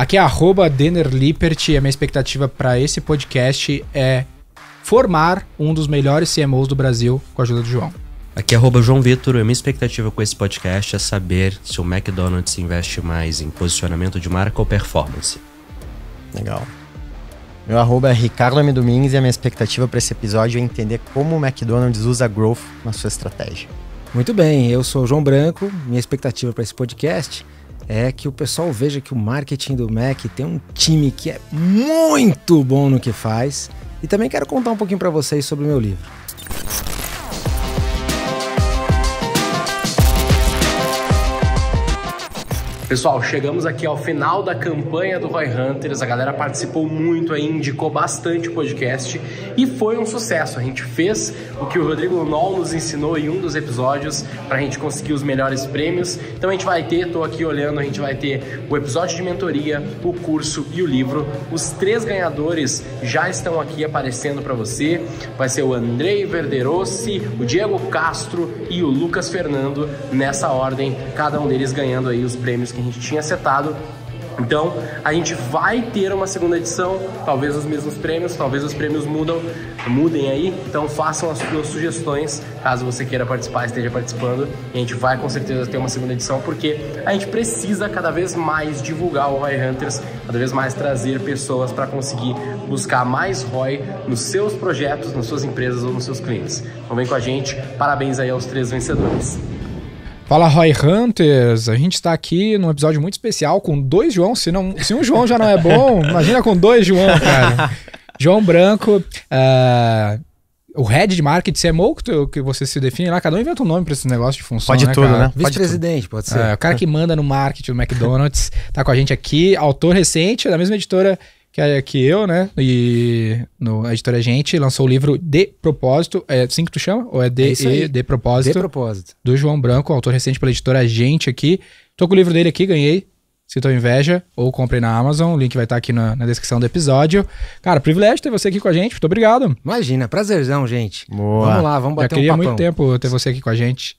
Aqui é arroba Lippert, e a minha expectativa para esse podcast é formar um dos melhores CMOs do Brasil com a ajuda do João. Aqui é arroba João Vitor e a minha expectativa com esse podcast é saber se o McDonald's investe mais em posicionamento de marca ou performance. Legal. Meu arroba é Ricardo M. Domingues e a minha expectativa para esse episódio é entender como o McDonald's usa growth na sua estratégia. Muito bem, eu sou o João Branco. Minha expectativa para esse podcast é é que o pessoal veja que o marketing do Mac tem um time que é muito bom no que faz. E também quero contar um pouquinho para vocês sobre o meu livro. Pessoal, chegamos aqui ao final da campanha do Roy Hunters. A galera participou muito aí, indicou bastante o podcast e foi um sucesso. A gente fez o que o Rodrigo Nol nos ensinou em um dos episódios para a gente conseguir os melhores prêmios. Então a gente vai ter, estou aqui olhando, a gente vai ter o episódio de mentoria, o curso e o livro. Os três ganhadores já estão aqui aparecendo para você. Vai ser o Andrei Verderossi, o Diego Castro e o Lucas Fernando nessa ordem, cada um deles ganhando aí os prêmios que que a gente tinha setado. Então, a gente vai ter uma segunda edição, talvez os mesmos prêmios, talvez os prêmios mudam, mudem aí. Então, façam as suas sugestões, caso você queira participar, esteja participando. E a gente vai com certeza ter uma segunda edição, porque a gente precisa cada vez mais divulgar o Roy Hunters, cada vez mais trazer pessoas para conseguir buscar mais Roy nos seus projetos, nas suas empresas ou nos seus clientes. Então, vem com a gente. Parabéns aí aos três vencedores. Fala Roy Hunters, a gente está aqui num episódio muito especial com dois João, se, não, se um João já não é bom, imagina com dois João, cara. João Branco, uh, o head de marketing, CMO, é que, tu, que você se define lá, cada um inventa um nome para esse negócio de função. Pode né, tudo, cara? né? Vice-presidente, pode, pode é, ser. o cara que manda no marketing do McDonald's, tá com a gente aqui, autor recente da mesma editora que, é, que eu, né? E no, a editora é Gente lançou o livro De Propósito. É assim que tu chama? Ou é De, é e, de Propósito? De Propósito. Do João Branco, autor recente pela editora Gente aqui. Tô com o livro dele aqui, ganhei. Se tô inveja, ou comprei na Amazon. O link vai estar tá aqui na, na, descrição do episódio. Cara, privilégio ter você aqui com a gente. Muito obrigado. Imagina, prazerzão, gente. Boa. Vamos lá, vamos bater Já queria um muito tempo ter você aqui com a gente.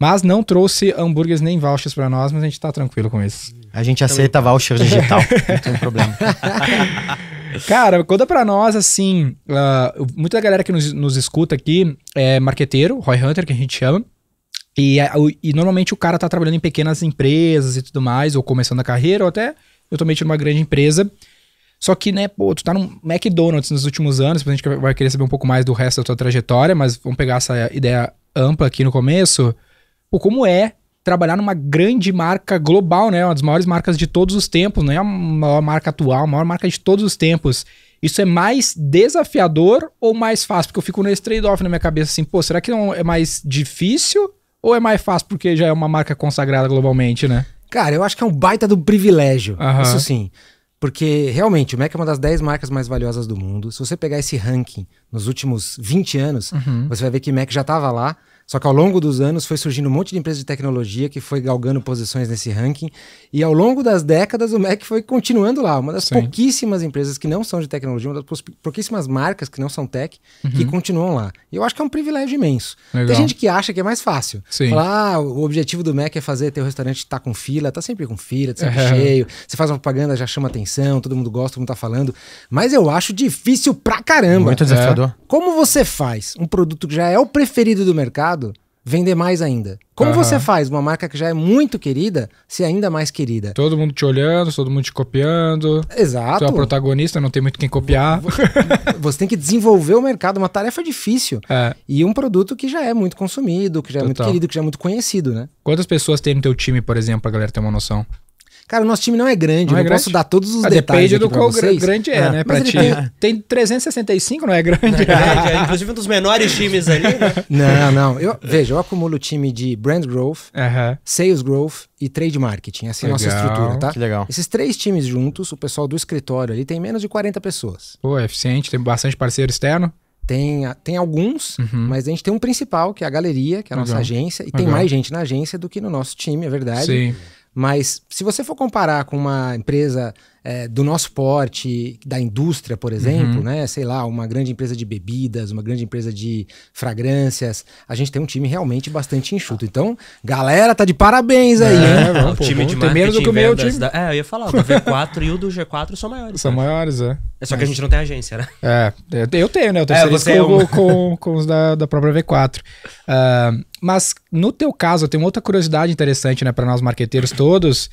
Mas não trouxe hambúrgueres nem vouchers para nós, mas a gente tá tranquilo com isso. A gente aceita voucher digital, não tem problema. Cara, conta pra nós, assim, uh, muita galera que nos, nos escuta aqui é marqueteiro, Roy Hunter, que a gente chama. E, é, e, normalmente o cara tá trabalhando em pequenas empresas e tudo mais, ou começando a carreira, ou até eu metido numa grande empresa. Só que, né, pô, tu tá no McDonald's nos últimos anos, a gente vai querer saber um pouco mais do resto da tua trajetória, mas vamos pegar essa ideia ampla aqui no começo pô, como é trabalhar numa grande marca global, né? Uma das maiores marcas de todos os tempos, não é a maior marca atual, a maior marca de todos os tempos. Isso é mais desafiador ou mais fácil? Porque eu fico nesse trade-off na minha cabeça assim, pô, será que não é mais difícil ou é mais fácil porque já é uma marca consagrada globalmente, né? Cara, eu acho que é um baita do privilégio. Isso sim. Porque realmente o Mac é uma das 10 marcas mais valiosas do mundo. Se você pegar esse ranking nos últimos 20 anos, uhum. você vai ver que Mac já estava lá. Só que ao longo dos anos foi surgindo um monte de empresas de tecnologia que foi galgando posições nesse ranking. E ao longo das décadas o Mac foi continuando lá. Uma das Sim. pouquíssimas empresas que não são de tecnologia, uma das pouquíssimas marcas que não são tech, uhum. que continuam lá. E eu acho que é um privilégio imenso. Legal. Tem gente que acha que é mais fácil. Sim. Falar, ah, o objetivo do Mac é fazer teu restaurante estar tá com fila, tá sempre com fila, tá sempre é. cheio. Você faz uma propaganda, já chama atenção, todo mundo gosta, todo mundo tá falando. Mas eu acho difícil pra caramba. Muito desafiador. É. Como você faz um produto que já é o preferido do mercado? mercado, vender mais ainda. Como uhum. você faz uma marca que já é muito querida ser ainda mais querida? Todo mundo te olhando, todo mundo te copiando. Exato. você é o protagonista, não tem muito quem copiar. Você tem que desenvolver o mercado, uma tarefa difícil. É. E um produto que já é muito consumido, que já é Total. muito querido, que já é muito conhecido, né? Quantas pessoas tem no teu time, por exemplo, pra galera ter uma noção? Cara, o nosso time não é grande, não eu é não grande? posso dar todos os ah, detalhes. Depende do qual vocês. grande é, ah. né? Pra ti. Tem, tem, 365, não é grande. É grande é, inclusive um dos menores times ali. Não, não. Eu, veja, eu acumulo time de brand growth, uh -huh. sales growth e trade marketing. Essa é a nossa estrutura, tá? Que legal. Esses três times juntos, o pessoal do escritório ali tem menos de 40 pessoas. Pô, é eficiente, tem bastante parceiro externo. Tem, ah, tem alguns, uhum. mas a gente tem um principal, que é a galeria, que é a nossa uhum. agência, e uhum. tem mais gente na agência do que no nosso time, é verdade. Sim. Mas se você for comparar com uma empresa é, do nosso porte, da indústria, por uhum. exemplo, uhum. né? Sei lá, uma grande empresa de bebidas, uma grande empresa de fragrâncias. A gente tem um time realmente bastante enxuto. Então, galera, tá de parabéns aí, é, né? o Pô, time bom, de tem menos do que o meu time. Da... É, eu ia falar, o V4 e o do G4 são maiores. São né? maiores, é. É só que a gente não tem agência, né? É, eu tenho, né? Eu tenho é, você é um. com, com, os da, da própria V4. Uh, ah, mas no teu caso, tem uma outra curiosidade interessante, né, para nós marqueteiros todos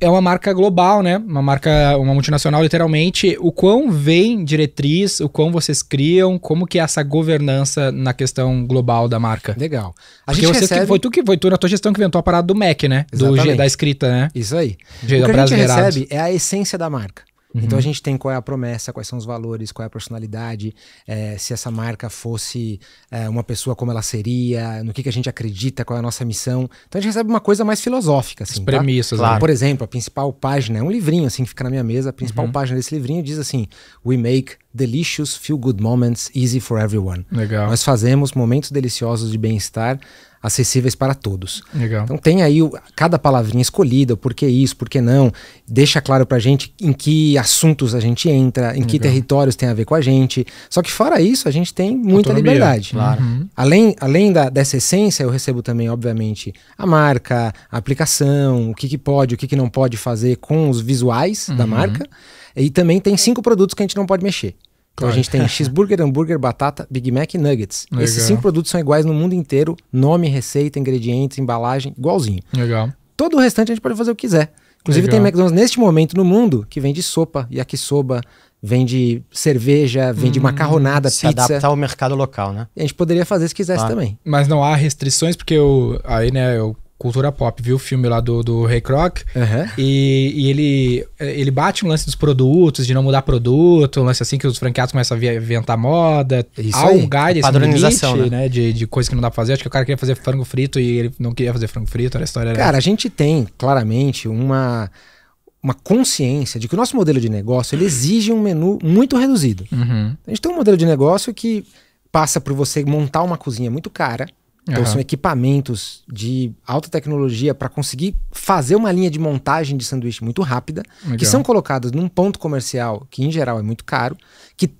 é uma marca global, né? Uma marca, uma multinacional, literalmente. O quão vem diretriz, o quão vocês criam, como que é essa governança na questão global da marca? Legal. A Porque gente recebe... que foi tu que foi tu na tua gestão que inventou a parada do Mac, né? Exatamente. Do da escrita, né? Isso aí. O que a gente recebe é a essência da marca. Uhum. Então a uhum. gente tem qual é a promessa, quais são os valores, qual é a personalidade, é, se essa marca fosse é, uma pessoa como ela seria, no que, que a gente acredita, qual é a nossa missão. Então a gente recebe uma coisa mais filosófica, assim. As tá? premissas, tá? claro. Né? Por exemplo, a principal página é um livrinho, assim, que fica na minha mesa. A principal uhum. página desse livrinho diz assim: We make delicious feel good moments easy for everyone. Legal. Nós fazemos momentos deliciosos de bem-estar acessíveis para todos. Legal. Então tem aí o, cada palavrinha escolhida, por que isso, por que não, deixa claro para a gente em que assuntos a gente entra, em Legal. que territórios tem a ver com a gente. Só que fora isso, a gente tem muita Autonomia, liberdade. Claro. Uhum. uhum. Além, além da, dessa essência, eu recebo também, obviamente, a marca, a aplicação, o que, que pode, o que, que não pode fazer com os visuais uhum. da marca. E também tem é. cinco produtos que a gente não pode mexer. Então claro. a gente tem cheeseburger, hambúrguer, batata, Big Mac e nuggets. Legal. Esses cinco produtos são iguais no mundo inteiro: nome, receita, ingredientes, embalagem, igualzinho. Legal. Todo o restante a gente pode fazer o que quiser. Inclusive Legal. tem McDonald's neste momento no mundo que vende sopa, yakisoba, vende cerveja, vende hum, macarronada, se pizza. Se adaptar ao mercado local, né? E a gente poderia fazer se quisesse ah. também. Mas não há restrições, porque eu, aí, né, eu cultura pop, viu o filme lá do, do Ray Kroc. Uhum. E, e, ele, ele bate um lance dos produtos, de não mudar produto, um lance assim que os franqueados começam a inventar moda. Isso há um guide, assim, padronização, limite, né? né? De, de coisa que não dá pra fazer. Acho que o cara queria fazer frango frito e ele não queria fazer frango frito, era a história. Cara, era... a gente tem claramente uma uma consciência de que o nosso modelo de negócio ele exige um menu muito reduzido. Uhum. A gente tem um modelo de negócio que passa por você montar uma cozinha muito cara, então, uhum. são equipamentos de alta tecnologia para conseguir fazer uma linha de montagem de sanduíche muito rápida, Legal. que são colocadas num ponto comercial que, em geral, é muito caro, que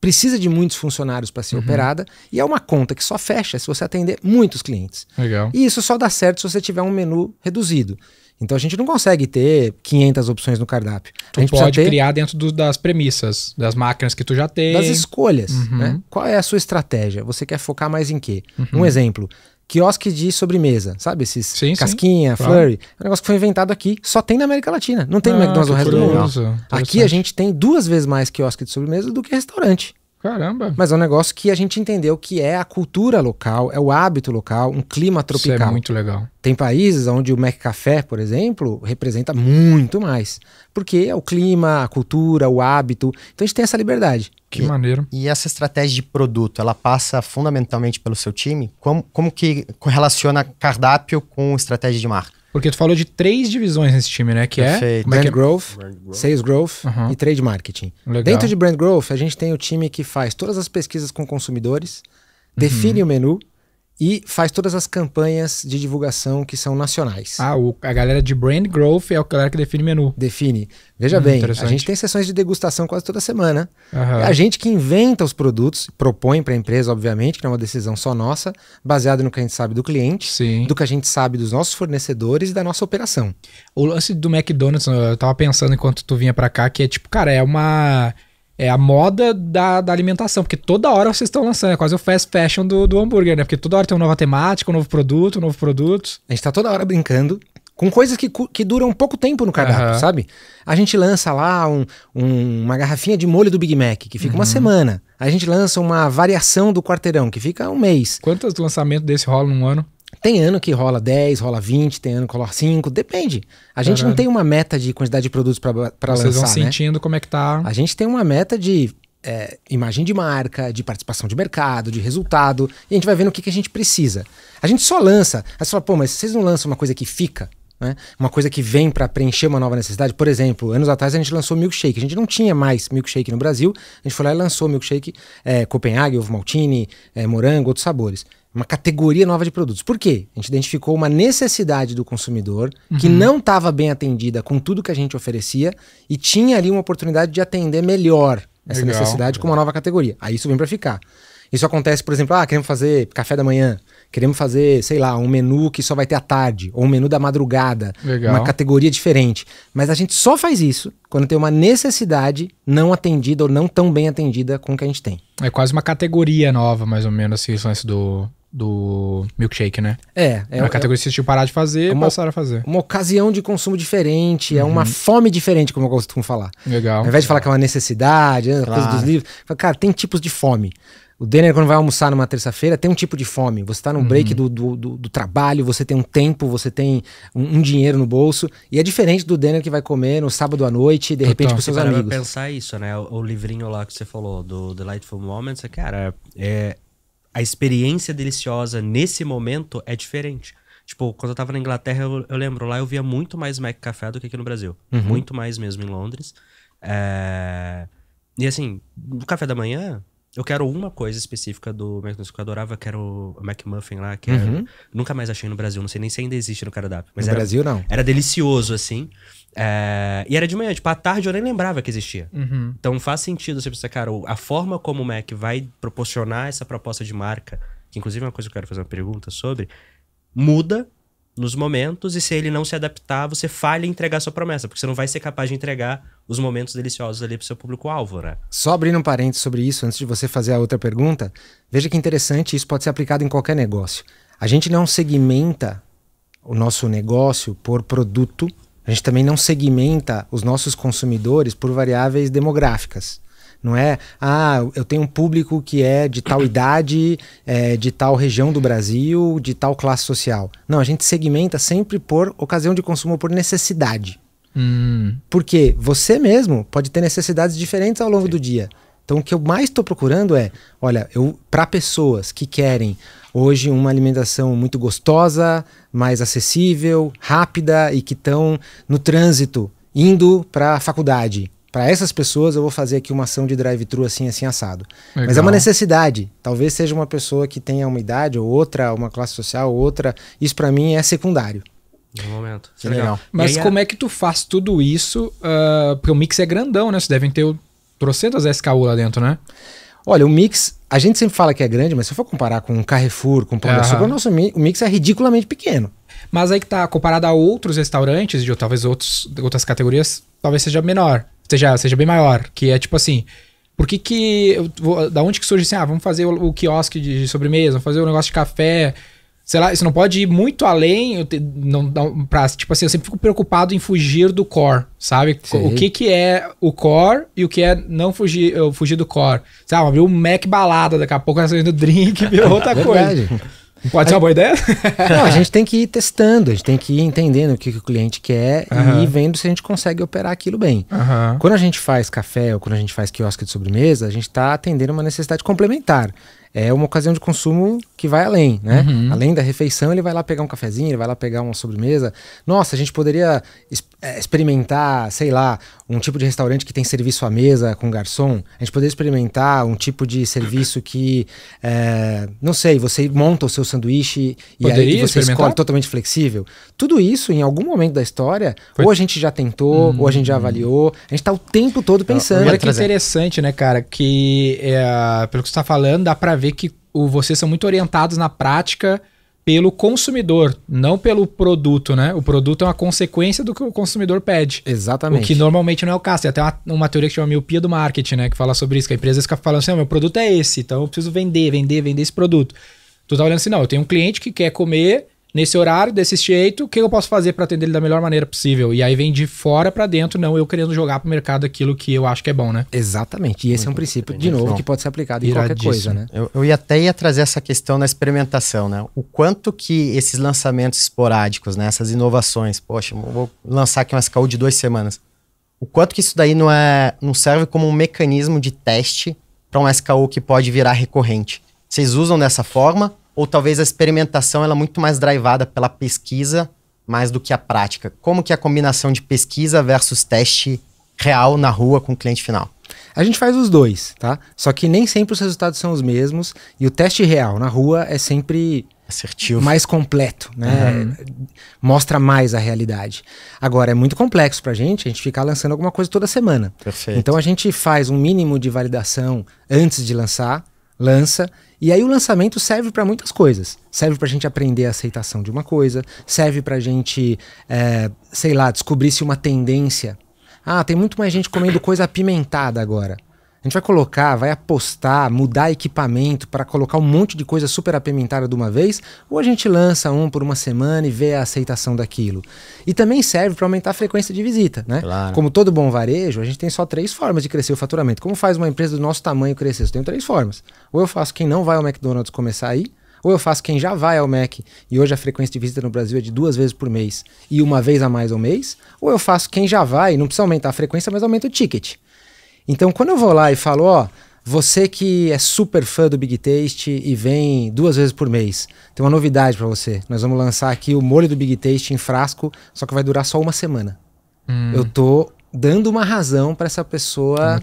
precisa de muitos funcionários para ser uhum. operada, e é uma conta que só fecha se você atender muitos clientes. Legal. E isso só dá certo se você tiver um menu reduzido. Então a gente não consegue ter 500 opções no cardápio. Tu a gente pode ter... criar dentro do, das premissas, das máquinas que tu já tem. Das escolhas. Uhum. Né? Qual é a sua estratégia? Você quer focar mais em quê? Uhum. Um exemplo. Quiosque de sobremesa, sabe? Esses sim, casquinha, sim, claro. flurry. É um negócio que foi inventado aqui, só tem na América Latina. Não tem ah, no McDonald's no resto do mundo. Aqui a gente tem duas vezes mais quiosque de sobremesa do que restaurante. Caramba. Mas é um negócio que a gente entendeu que é a cultura local, é o hábito local, um clima tropical. Isso é muito legal. Tem países onde o Mac por exemplo, representa muito mais. Porque é o clima, a cultura, o hábito. Então a gente tem essa liberdade. Que e, maneiro. E essa estratégia de produto, ela passa fundamentalmente pelo seu time? Como, como que relaciona cardápio com estratégia de marca? Porque tu falou de três divisões nesse time, né? Que é Perfeito. é, brand, é? Growth, Growth, Sales Growth uhum. e Trade Marketing. Legal. Dentro de Brand Growth, a gente tem o time que faz todas as pesquisas com consumidores, define uhum. o menu, e faz todas as campanhas de divulgação que são nacionais. Ah, o, a galera de brand growth é a galera que define menu. Define. Veja hum, bem, a gente tem sessões de degustação quase toda semana. Uhum. É a gente que inventa os produtos, propõe para a empresa, obviamente, que não é uma decisão só nossa, baseada no que a gente sabe do cliente, Sim. do que a gente sabe dos nossos fornecedores e da nossa operação. O lance do McDonald's, eu tava pensando enquanto tu vinha para cá, que é tipo, cara, é uma é a moda da, da alimentação, porque toda hora vocês estão lançando, é quase o fast fashion do, do hambúrguer, né? Porque toda hora tem uma nova temática, um novo produto, um novo produto. A gente tá toda hora brincando com coisas que, que duram pouco tempo no cardápio, uhum. sabe? A gente lança lá um, um, uma garrafinha de molho do Big Mac, que fica uhum. uma semana. A gente lança uma variação do quarteirão, que fica um mês. Quantos lançamentos desse rolam num ano? Tem ano que rola 10, rola 20, tem ano que rola 5, depende. A gente Caramba. não tem uma meta de quantidade de produtos para lançar. Vocês vão né? sentindo né? como é que tá. A gente tem uma meta de é, imagem de marca, de participação de mercado, de resultado, e a gente vai vendo o que, que a gente precisa. A gente só lança. Aí você fala, pô, mas vocês não lançam uma coisa que fica? Né? Uma coisa que vem para preencher uma nova necessidade. Por exemplo, anos atrás a gente lançou milkshake. A gente não tinha mais milkshake no Brasil. A gente foi lá e lançou milkshake é, Copenhague, ovo maltine, é, morango, outros sabores uma categoria nova de produtos. Por quê? A gente identificou uma necessidade do consumidor que uhum. não estava bem atendida com tudo que a gente oferecia e tinha ali uma oportunidade de atender melhor essa Legal. necessidade com uma nova categoria. Aí isso vem para ficar. Isso acontece, por exemplo, ah, queremos fazer café da manhã, queremos fazer, sei lá, um menu que só vai ter à tarde, ou um menu da madrugada, Legal. uma categoria diferente. Mas a gente só faz isso quando tem uma necessidade não atendida ou não tão bem atendida com o que a gente tem. É quase uma categoria nova, mais ou menos, assim, esse lance do, do milkshake, né? É. é a é categoria que que decidiu parar de fazer e é passaram a fazer. Uma ocasião de consumo diferente, uhum. é uma uhum. fome diferente, como eu costumo falar. Legal. Ao invés de falar que é uma necessidade, claro. Ah, coisa dos livros, cara, tem tipos de fome. O Denner, quando vai almoçar numa terça-feira, tem um tipo de fome. Você está no uhum. break do, do, do, do, trabalho, você tem um tempo, você tem um, um, dinheiro no bolso. E é diferente do Denner que vai comer no sábado à noite, de repente, com seus Eu amigos. pensar isso, né? O, o, livrinho lá que você falou, do Delightful Moments, é, cara, é, a experiência deliciosa nesse momento é diferente. Tipo, quando eu tava na Inglaterra, eu, eu lembro, lá eu via muito mais Mac Café do que aqui no Brasil. Uhum. Muito mais mesmo em Londres. É... E assim, no café da manhã, eu quero uma coisa específica do McDonald's que eu adorava, que era o McMuffin lá, que uhum. era, nunca mais achei no Brasil, não sei nem se ainda existe no cardápio. Mas no era, Brasil, não. Era delicioso, assim. É, e era de manhã, tipo, à tarde eu nem lembrava que existia. Uhum. Então faz sentido tipo, você pensar, cara, a forma como o Mac vai proporcionar essa proposta de marca, que inclusive é uma coisa que eu quero fazer uma pergunta sobre, muda nos momentos e se ele não se adaptar, você falha em entregar sua promessa, porque você não vai ser capaz de entregar os momentos deliciosos ali para o seu público-alvo, né? Só abrindo um parênteses sobre isso, antes de você fazer a outra pergunta, veja que interessante, isso pode ser aplicado em qualquer negócio. A gente não segmenta o nosso negócio por produto a gente também não segmenta os nossos consumidores por variáveis demográficas. Não é, ah, eu tenho um público que é de tal idade, é, de tal região do Brasil, de tal classe social. Não, a gente segmenta sempre por ocasião de consumo, por necessidade. Hum. Porque você mesmo pode ter necessidades diferentes ao longo Sim. do dia. Então, o que eu mais estou procurando é, olha, eu para pessoas que querem hoje uma alimentação muito gostosa, mais acessível, rápida e que estão no trânsito, indo para a faculdade. Para essas pessoas, eu vou fazer aqui uma ação de drive-thru assim, assim, assado. Legal. Mas é uma necessidade. Talvez seja uma pessoa que tenha uma idade ou outra, uma classe social ou outra. Isso para mim é secundário. No momento. É legal. legal. Mas aí, como é que tu faz tudo isso? Uh, porque o mix é grandão, né? Vocês devem ter trocentas SKU lá dentro, né? Olha, o mix, a gente sempre fala que é grande, mas se eu for comparar com um Carrefour, com um Pão uhum. de Açúcar, o nosso o mix é ridiculamente pequeno. Mas aí que tá, comparado a outros restaurantes, de talvez outros, outras categorias, talvez seja menor, seja, seja bem maior, que é tipo assim, por que que, eu, da onde que surge assim, ah, vamos fazer o, o quiosque de, de sobremesa, vamos fazer o negócio de café, sei lá, você não pode ir muito além, te, não, não, pra, tipo assim, eu sempre fico preocupado em fugir do core, sabe? O que que é o core e o que é não fugir, fugir do core. Sabe, abriu um Mac balada, daqui a pouco tá saindo drink, viu outra coisa. Pode ser uma boa ideia? Não, a gente tem que ir testando, a gente tem que ir entendendo o que, que o cliente quer uhum. e vendo se a gente consegue operar aquilo bem. Uhum. Quando a gente faz café ou quando a gente faz quiosque de sobremesa, a gente está atendendo uma necessidade complementar é uma ocasião de consumo que vai além, né? Uhum. Além da refeição, ele vai lá pegar um cafezinho, ele vai lá pegar uma sobremesa. Nossa, a gente poderia é, experimentar, sei lá, um tipo de restaurante que tem serviço à mesa com garçom. A gente poderia experimentar um tipo de serviço que, é, não sei, você monta o seu sanduíche poderia e aí você escolhe totalmente flexível. Tudo isso, em algum momento da história, Foi... ou a gente já tentou, hum, ou a gente já hum. avaliou. A gente está o tempo todo então, pensando. Olha que interessante, né, cara? Que é, pelo que você está falando, dá para ver que o, vocês são muito orientados na prática pelo consumidor, não pelo produto, né? O produto é uma consequência do que o consumidor pede. Exatamente. O que normalmente não é o caso. Tem até uma, uma teoria que chama miopia do marketing, né? Que fala sobre isso, que a empresa fica falando assim, ah, meu produto é esse, então eu preciso vender, vender, vender esse produto. Tu tá olhando assim, não, eu tenho um cliente que quer comer nesse horário, desse jeito, o que eu posso fazer para atender ele da melhor maneira possível? E aí vem de fora para dentro, não eu querendo jogar para o mercado aquilo que eu acho que é bom, né? Exatamente. E esse Muito é um princípio, de novo, que pode ser aplicado em qualquer coisa, né? Eu, eu ia até ia trazer essa questão na experimentação, né? O quanto que esses lançamentos esporádicos, né? Essas inovações, poxa, vou lançar aqui uma SKU de duas semanas. O quanto que isso daí não, é, não serve como um mecanismo de teste para um SKU que pode virar recorrente. Vocês usam dessa forma ou talvez a experimentação ela é muito mais drivada pela pesquisa mais do que a prática. Como que é a combinação de pesquisa versus teste real na rua com o cliente final? A gente faz os dois, tá? Só que nem sempre os resultados são os mesmos e o teste real na rua é sempre assertivo, mais completo, né? Uhum. Mostra mais a realidade. Agora é muito complexo pra gente, a gente ficar lançando alguma coisa toda semana. Perfeito. Então a gente faz um mínimo de validação antes de lançar, lança e aí o lançamento serve para muitas coisas. Serve para a gente aprender a aceitação de uma coisa, serve para a gente, é, sei lá, descobrir se uma tendência. Ah, tem muito mais gente comendo coisa apimentada agora. A gente vai colocar, vai apostar, mudar equipamento para colocar um monte de coisa super apimentada de uma vez, ou a gente lança um por uma semana e vê a aceitação daquilo. E também serve para aumentar a frequência de visita, né? Claro. Como todo bom varejo, a gente tem só três formas de crescer o faturamento. Como faz uma empresa do nosso tamanho crescer? Eu tenho três formas. Ou eu faço quem não vai ao McDonald's começar a ir, ou eu faço quem já vai ao Mac e hoje a frequência de visita no Brasil é de duas vezes por mês e uma vez a mais ao mês, ou eu faço quem já vai, não precisa aumentar a frequência, mas aumenta o ticket. Então, quando eu vou lá e falo, ó, você que é super fã do Big Taste e vem duas vezes por mês, tem uma novidade para você. Nós vamos lançar aqui o molho do Big Taste em frasco, só que vai durar só uma semana. Hum. Eu tô dando uma razão para essa pessoa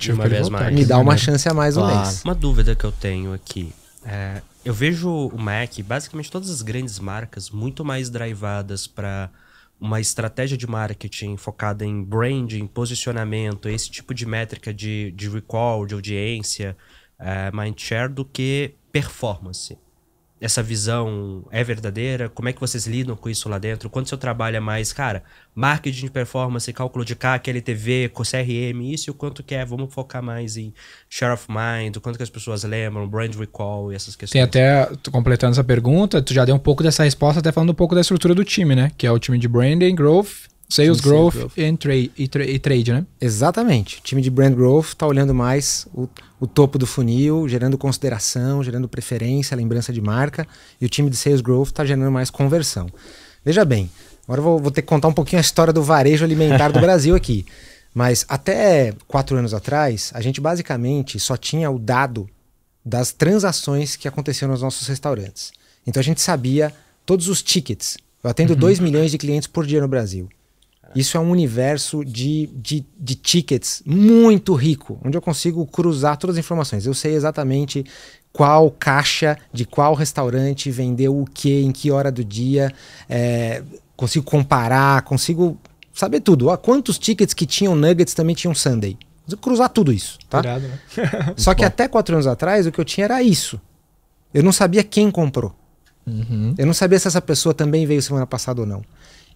me dar uma é chance a mais claro. um mês. Uma dúvida que eu tenho aqui. É, eu vejo o Mac, basicamente todas as grandes marcas, muito mais drivadas para uma estratégia de marketing focada em branding, posicionamento, esse tipo de métrica de, de recall, de audiência, é, mindshare, do que performance essa visão é verdadeira? Como é que vocês lidam com isso lá dentro? Quando seu trabalho é mais, cara, marketing de performance, cálculo de CAC, LTV, CRM, isso e o quanto que é? Vamos focar mais em share of mind, o quanto que as pessoas lembram, brand recall e essas questões. Tem até, completando essa pergunta, tu já deu um pouco dessa resposta, até falando um pouco da estrutura do time, né? Que é o time de branding, growth Sales growth, growth, e, tra e, trade, né? Exatamente. O time de brand growth está olhando mais o, o, topo do funil, gerando consideração, gerando preferência, lembrança de marca. E o time de sales growth está gerando mais conversão. Veja bem, agora vou, vou ter que contar um pouquinho a história do varejo alimentar do Brasil aqui. Mas até quatro anos atrás, a gente basicamente só tinha o dado das transações que aconteciam nos nossos restaurantes. Então a gente sabia todos os tickets. Eu atendo uhum. 2 milhões de clientes por dia no Brasil. Isso é um universo de, de, de tickets muito rico, onde eu consigo cruzar todas as informações. Eu sei exatamente qual caixa de qual restaurante vendeu o que, em que hora do dia, é, consigo comparar, consigo saber tudo. Ó, quantos tickets que tinham nuggets também tinham Sunday. Consigo cruzar tudo isso, tá? né? Só que Bom. até quatro anos atrás o que eu tinha era isso. Eu não sabia quem comprou. Uhum. Eu não sabia se essa pessoa também veio semana passada ou não.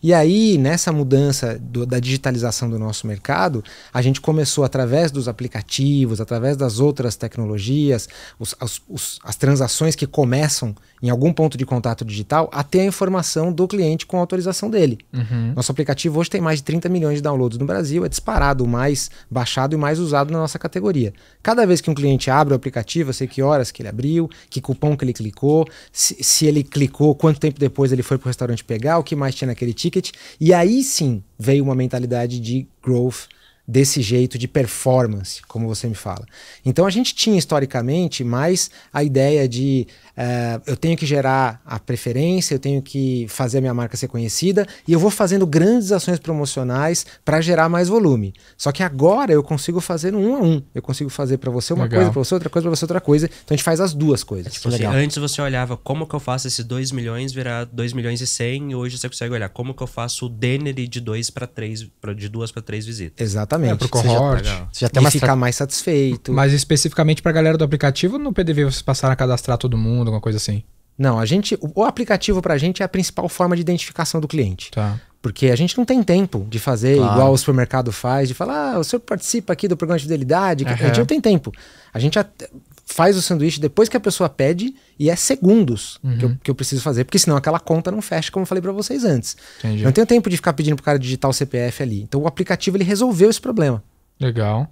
E aí, nessa mudança do, da digitalização do nosso mercado, a gente começou, através dos aplicativos, através das outras tecnologias, os, as, os, as transações que começam em algum ponto de contato digital, a ter a informação do cliente com a autorização dele. Uhum. Nosso aplicativo hoje tem mais de 30 milhões de downloads no Brasil, é disparado, o mais baixado e mais usado na nossa categoria. Cada vez que um cliente abre o aplicativo, eu sei que horas que ele abriu, que cupom que ele clicou, se, se ele clicou, quanto tempo depois ele foi para o restaurante pegar, o que mais tinha naquele ticket ticket. E aí sim veio uma mentalidade de growth desse jeito de performance, como você me fala. Então a gente tinha historicamente mais a ideia de uh, eu tenho que gerar a preferência, eu tenho que fazer a minha marca ser conhecida e eu vou fazendo grandes ações promocionais para gerar mais volume. Só que agora eu consigo fazer um a um. Eu consigo fazer para você uma legal. coisa, para você outra coisa, para você outra coisa. Então a gente faz as duas coisas. É tipo assim, legal. antes você olhava como que eu faço esses 2 milhões virar 2 milhões e 100 e hoje você consegue olhar como que eu faço o Dennery de 2 para 3, de 2 para 3 visitas. Exatamente. Exatamente. É, pro cohort. Você já, você já tem uma ficar mais satisfeito. Mas especificamente pra galera do aplicativo, no PDV vocês passaram a cadastrar todo mundo, alguma coisa assim? Não, a gente, o aplicativo para a gente é a principal forma de identificação do cliente. Tá. Porque a gente não tem tempo de fazer claro. igual o supermercado faz, de falar, ah, o senhor participa aqui do programa de fidelidade. Uhum. A gente não tem tempo. A gente faz o sanduíche depois que a pessoa pede e é segundos uhum. que, eu, uhum. que, eu, preciso fazer, porque senão aquela conta não fecha, como eu falei para vocês antes. Entendi. Não tenho tempo de ficar pedindo pro cara digitar o CPF ali. Então o aplicativo ele resolveu esse problema. Legal.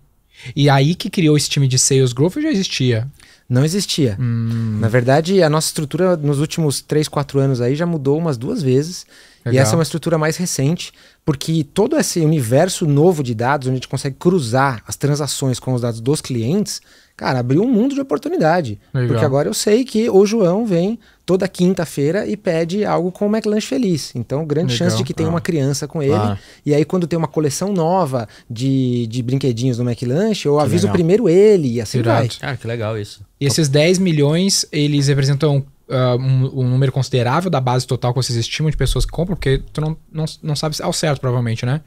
E aí que criou esse time de sales growth já existia? Não existia. Hum. Na verdade, a nossa estrutura nos últimos 3, 4 anos aí já mudou umas duas vezes. Legal. E essa é uma estrutura mais recente, porque todo esse universo novo de dados, onde a gente consegue cruzar as transações com os dados dos clientes, cara, abriu um mundo de oportunidade. Legal. Porque agora eu sei que o João vem toda quinta-feira e pede algo com o McLanche Feliz. Então, grande Legal. chance de que tenha ah. uma criança com ele. Ah. E aí, quando tem uma coleção nova de, de brinquedinhos do McLanche, eu que aviso legal. primeiro ele e assim Irado. vai. Ah, que legal isso. E esses 10 milhões, eles representam Uh, um, um, número considerável da base total que vocês estimam de pessoas que compram, porque tu não, não, não sabe ao certo, provavelmente, né?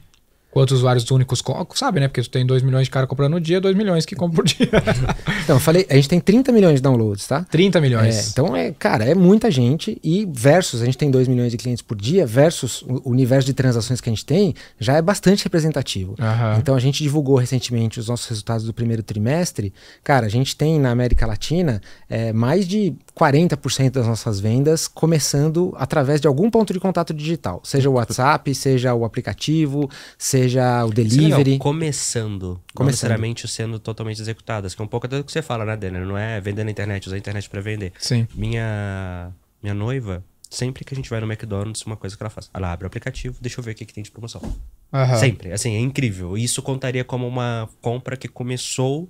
quantos usuários únicos sabe, né? Porque tu tem 2 milhões de cara comprando no dia, 2 milhões que compram por dia. então, eu falei, a gente tem 30 milhões de downloads, tá? 30 milhões. É, então, é, cara, é muita gente e versus, a gente tem 2 milhões de clientes por dia, versus o universo de transações que a gente tem, já é bastante representativo. Uhum. Então, a gente divulgou recentemente os nossos resultados do primeiro trimestre. Cara, a gente tem na América Latina é, mais de 40% das nossas vendas começando através de algum ponto de contato digital, seja o WhatsApp, seja o aplicativo, seja seja o é delivery. Legal, começando, começando. Não necessariamente sendo totalmente executadas, que é um pouco do que você fala, né, Denner? Não é vender na internet, usar a internet para vender. Sim. Minha, minha noiva, sempre que a gente vai no McDonald's, uma coisa que ela faz. Ela abre o aplicativo, deixa eu ver o que, que tem de promoção. Uhum. Sempre. Assim, é incrível. Isso contaria como uma compra que começou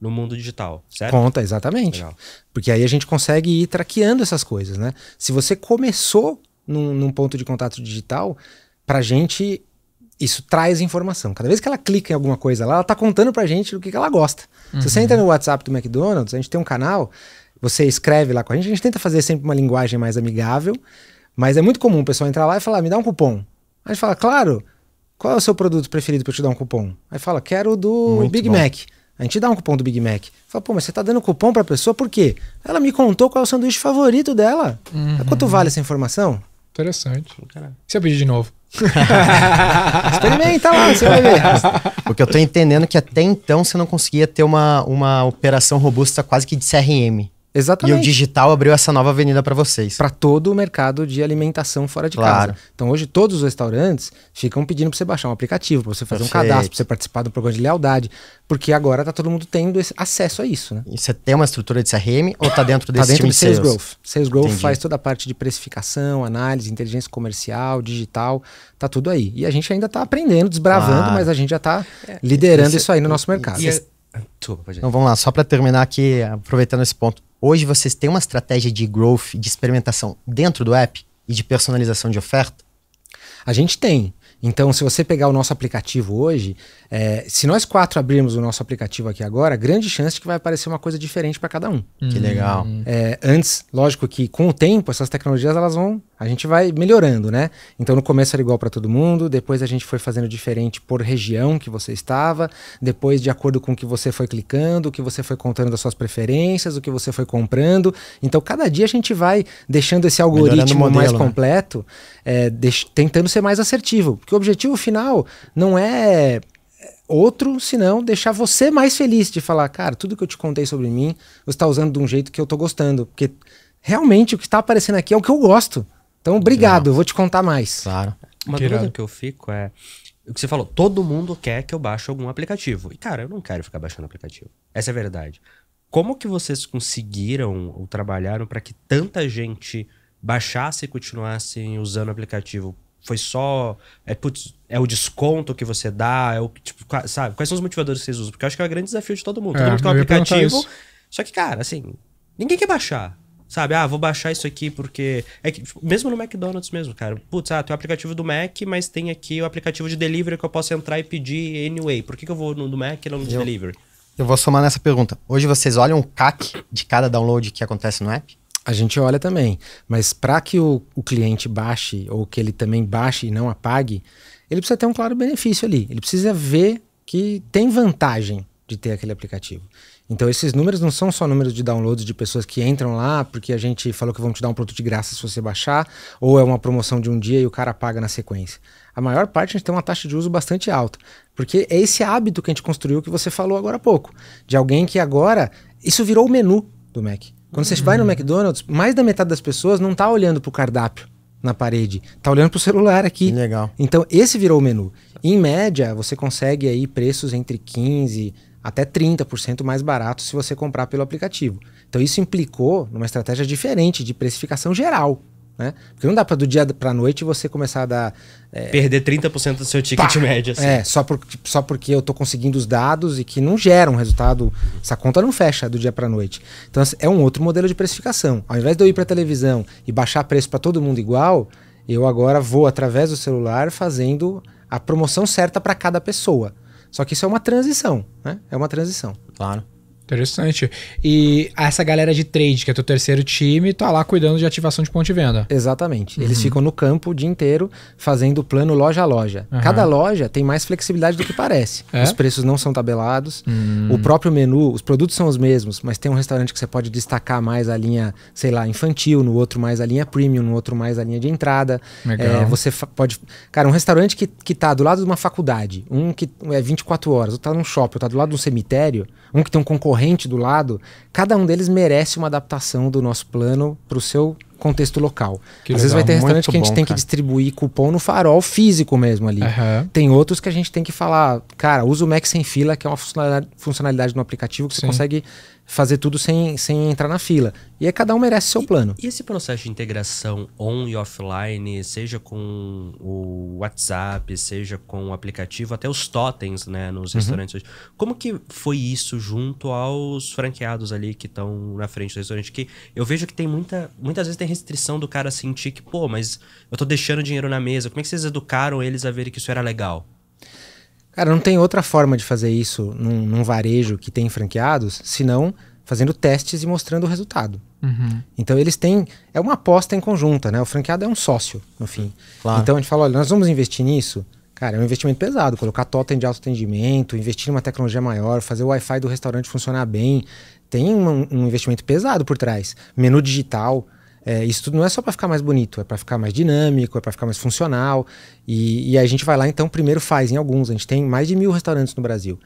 no mundo digital, certo? Conta, exatamente. Legal. Porque aí a gente consegue ir traqueando essas coisas, né? Se você começou num, num ponto de contato digital, pra gente isso traz informação. Cada vez que ela clica em alguma coisa lá, ela está contando pra gente o que, que ela gosta. Uhum. Se você uhum. entra no WhatsApp do McDonald's, a gente tem um canal, você escreve lá com a gente, a gente tenta fazer sempre uma linguagem mais amigável, mas é muito comum o pessoal entrar lá e falar, ah, me dá um cupom. A gente fala, claro, qual é o seu produto preferido para eu te dar um cupom? Aí fala, quero do muito Big bom. Mac. A gente dá um cupom do Big Mac. Fala, pô, mas você tá dando cupom pra pessoa por quê? Ela me contou qual é o sanduíche favorito dela. Uhum. Quanto vale essa informação? Interessante. Se eu pedir de novo. Experimenta lá, você vai ver. Porque eu tô entendendo que até então você não conseguia ter uma, uma operação robusta quase que de CRM. Exatamente. E o digital abriu essa nova avenida para vocês. Para todo o mercado de alimentação fora de claro. casa. Então hoje todos os restaurantes ficam pedindo para você baixar um aplicativo, para você fazer Perfeito. um cadastro, para você participar do programa de lealdade, porque agora tá todo mundo tendo acesso a isso, né? E você tem uma estrutura de CRM ou tá dentro tá desse tá dentro de sales, sales growth? Sales growth Entendi. faz toda a parte de precificação, análise, inteligência comercial, digital, tá tudo aí. E a gente ainda tá aprendendo, desbravando, mas a gente já tá é, liderando isso aí no nosso mercado. E, ah, e, então, vamos lá, só para terminar aqui, aproveitando esse ponto Hoje vocês têm uma estratégia de growth, de experimentação dentro do app e de personalização de oferta? A gente tem. Então, se você pegar o nosso aplicativo hoje, é, se nós quatro abrirmos o nosso aplicativo aqui agora, grande chance de que vai aparecer uma coisa diferente para cada um. Que hum. legal. É, antes, lógico que com o tempo, essas tecnologias elas vão. A gente vai melhorando, né? Então no começo era igual para todo mundo, depois a gente foi fazendo diferente por região que você estava, depois de acordo com o que você foi clicando, o que você foi contando das suas preferências, o que você foi comprando. Então cada dia a gente vai deixando esse algoritmo modelo, mais né? completo, né? é, tentando ser mais assertivo. Porque o objetivo final não é outro, senão deixar você mais feliz de falar, cara, tudo que eu te contei sobre mim, você está usando de um jeito que eu tô gostando, porque realmente o que está aparecendo aqui é o que eu gosto. Então, obrigado, eu vou te contar mais. Claro. Uma que dúvida que eu fico é o que você falou, todo mundo quer que eu baixe algum aplicativo. E cara, eu não quero ficar baixando aplicativo. Essa é a verdade. Como que vocês conseguiram ou trabalharam para que tanta gente baixasse e continuasse usando o aplicativo? foi só. É, putz, é o desconto que você dá, é o. Tipo, sabe? Quais são os motivadores que vocês usam? Porque eu acho que é o um grande desafio de todo mundo. É, todo mundo um aplicativo. Só que, cara, assim, ninguém quer baixar. Sabe, ah, vou baixar isso aqui porque. É que, tipo, mesmo no McDonald's mesmo, cara. Putz, ah, tem o aplicativo do Mac, mas tem aqui o aplicativo de delivery que eu posso entrar e pedir anyway. Por que, que eu vou no do Mac e não no de eu, delivery? Eu vou somar nessa pergunta. Hoje vocês olham o CAC de cada download que acontece no app? A gente olha também, mas para que o, o cliente baixe ou que ele também baixe e não apague, ele precisa ter um claro benefício ali. Ele precisa ver que tem vantagem de ter aquele aplicativo. Então, esses números não são só números de downloads de pessoas que entram lá porque a gente falou que vão te dar um produto de graça se você baixar, ou é uma promoção de um dia e o cara paga na sequência. A maior parte a gente tem uma taxa de uso bastante alta, porque é esse hábito que a gente construiu que você falou agora há pouco, de alguém que agora. Isso virou o menu do Mac. Quando você vai no uhum. McDonald's, mais da metade das pessoas não tá olhando pro cardápio na parede, tá olhando pro celular aqui. Legal. Então esse virou o menu. Em média, você consegue aí preços entre 15 até 30% mais barato se você comprar pelo aplicativo. Então isso implicou numa estratégia diferente de precificação geral. Né? Porque não dá para do dia para noite você começar a dar. É, Perder 30% do seu ticket médio. Assim. É, só, porque tipo, só porque eu estou conseguindo os dados e que não geram um resultado. Essa conta não fecha do dia para noite. Então é um outro modelo de precificação. Ao invés de eu ir para televisão e baixar preço para todo mundo igual, eu agora vou através do celular fazendo a promoção certa para cada pessoa. Só que isso é uma transição, né? É uma transição. Claro. Interessante. E essa galera de trade, que é teu terceiro time, tá lá cuidando de ativação de ponto de venda. Exatamente. Uhum. Eles ficam no campo o dia inteiro fazendo o plano loja a loja. Uhum. Cada loja tem mais flexibilidade do que parece. É? Os preços não são tabelados. Hum. O próprio menu, os produtos são os mesmos, mas tem um restaurante que você pode destacar mais a linha, sei lá, infantil, no outro mais a linha premium, no outro mais a linha de entrada. Legal. É, você pode. Cara, um restaurante que, que tá do lado de uma faculdade, um que é 24 horas, outro tá num shopping, outro tá do lado de um cemitério, um que tem um concorrente corrente do lado, cada um deles merece uma adaptação do nosso plano para o seu contexto local. Que Às legal. vezes vai ter restaurante que a gente bom, tem cara. que distribuir cupom no farol físico mesmo ali. Uhum. Tem outros que a gente tem que falar, cara, usa o Mac sem fila, que é uma funcionalidade, funcionalidade no aplicativo que Sim. você consegue fazer tudo sem, sem entrar na fila. E aí cada um merece seu e, plano. E esse processo de integração on e offline, seja com o WhatsApp, seja com o aplicativo, até os totens né, nos uhum. restaurantes hoje. Como que foi isso junto aos franqueados ali que estão na frente do restaurante? Que eu vejo que tem muita. Muitas vezes tem restrição do cara sentir que, pô, mas eu tô deixando dinheiro na mesa. Como é que vocês educaram eles a verem que isso era legal? Cara, não tem outra forma de fazer isso num, num varejo que tem franqueados, senão fazendo testes e mostrando o resultado. Uhum. Então eles têm. É uma aposta em conjunta, né? O franqueado é um sócio, no fim. Claro. Então a gente fala: olha, nós vamos investir nisso. Cara, é um investimento pesado. Colocar totem de alto atendimento, investir numa tecnologia maior, fazer o Wi-Fi do restaurante funcionar bem. Tem um, um investimento pesado por trás. Menu digital. É, isso tudo não é só para ficar mais bonito, é para ficar mais dinâmico, é para ficar mais funcional. E, e, a gente vai lá, então, primeiro faz em alguns. A gente tem mais de mil restaurantes no Brasil.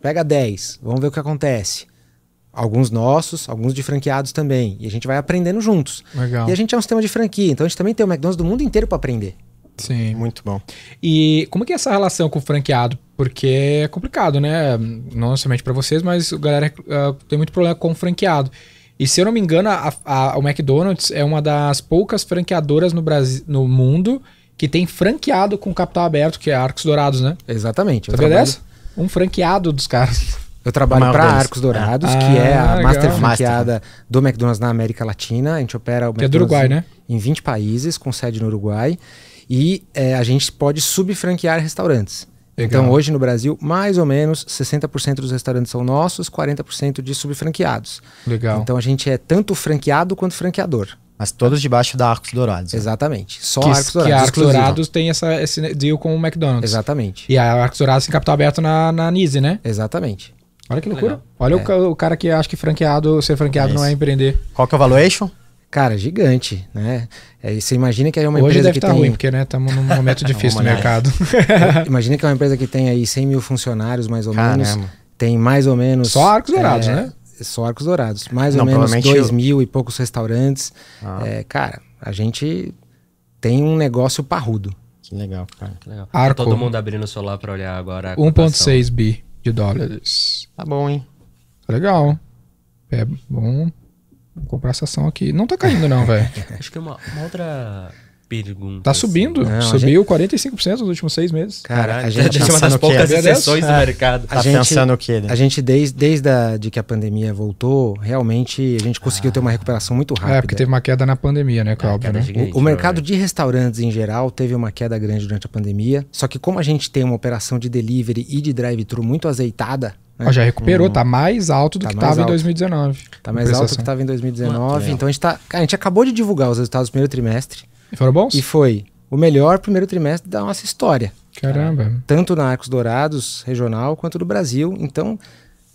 Pega 10, vamos ver o que acontece. Alguns nossos, alguns de franqueados também. E a gente vai aprendendo juntos. Legal. E a gente é um sistema de franquia, então a gente também tem o McDonald's do mundo inteiro para aprender. Sim. Muito bom. E como é que é essa relação com o franqueado? Porque é complicado, né? Não somente para vocês, mas a galera uh, tem muito problema com o franqueado. E se eu não me engano, a, a, o McDonald's é uma das poucas franqueadoras no, Brasil, no mundo que tem franqueado com capital aberto, que é Arcos Dourados, né? Exatamente. Você trabalho... dessa? Um franqueado dos caras. Eu trabalho para Arcos Dourados, ah, que é a legal. master franqueada master. do McDonald's na América Latina. A gente opera o McDonald's é do Uruguai, em, né? em 20 países, com sede no Uruguai. E é, a gente pode subfranquear restaurantes. Então, hoje no Brasil, mais ou menos 60% dos restaurantes são nossos, 40% de subfranqueados. Legal. Então, a gente é tanto franqueado quanto franqueador. Mas todos debaixo da Arcos Dourados. Né? Exatamente. Só que, Arcos Dourados. Que a Arcos exclusivo. Dourados tem essa, esse deal com o McDonald's. Exatamente. E a Arcos Dourados tem capital aberto na, na Nise, né? Exatamente. Olha que loucura. Legal. Olha é. o, o, cara que acha que franqueado, ser franqueado é não é empreender. Qual que é o valuation? cara, gigante, né? É, você imagina que é uma Hoje empresa que tá tem... Hoje deve porque né, estamos num momento difícil é no mercado. imagina que é uma empresa que tem aí 100 mil funcionários, mais ou Caramba. menos. Tem mais ou menos... Só arcos dourados, é, né? Só arcos dourados. Mais Não, ou menos 2 eu... mil e poucos restaurantes. Ah. É, cara, a gente tem um negócio parrudo. Que legal, cara. Que legal. Arco. Tá todo mundo abrindo o celular para olhar agora 1.6 bi de dólares. Tá bom, hein? Legal. É bom comprar essa ação aqui. Não tá caindo, não, velho. Acho que é uma, uma outra pergunta. Tá assim. subindo. Não, Subiu gente... 45% nos últimos seis meses. Cara, a gente é uma das poucas exceções do ah, mercado. A tá gente, pensando o quê? Né? A gente, desde, desde a, de que a pandemia voltou, realmente a gente conseguiu ah. ter uma recuperação muito é, rápida. É, porque teve uma queda na pandemia, né, Cláudio? Né? o, o mercado de restaurantes em geral teve uma queda grande durante a pandemia. Só que como a gente tem uma operação de delivery e de drive-thru muito azeitada, né? já recuperou, um, tá mais alto do tá que estava em 2019. Tá mais alto do que estava em 2019. então a gente, tá, a gente acabou de divulgar os resultados do primeiro trimestre. E foram bons? E foi o melhor primeiro trimestre da nossa história. Caramba. Tanto na Arcos Dourados, regional, quanto do Brasil. Então,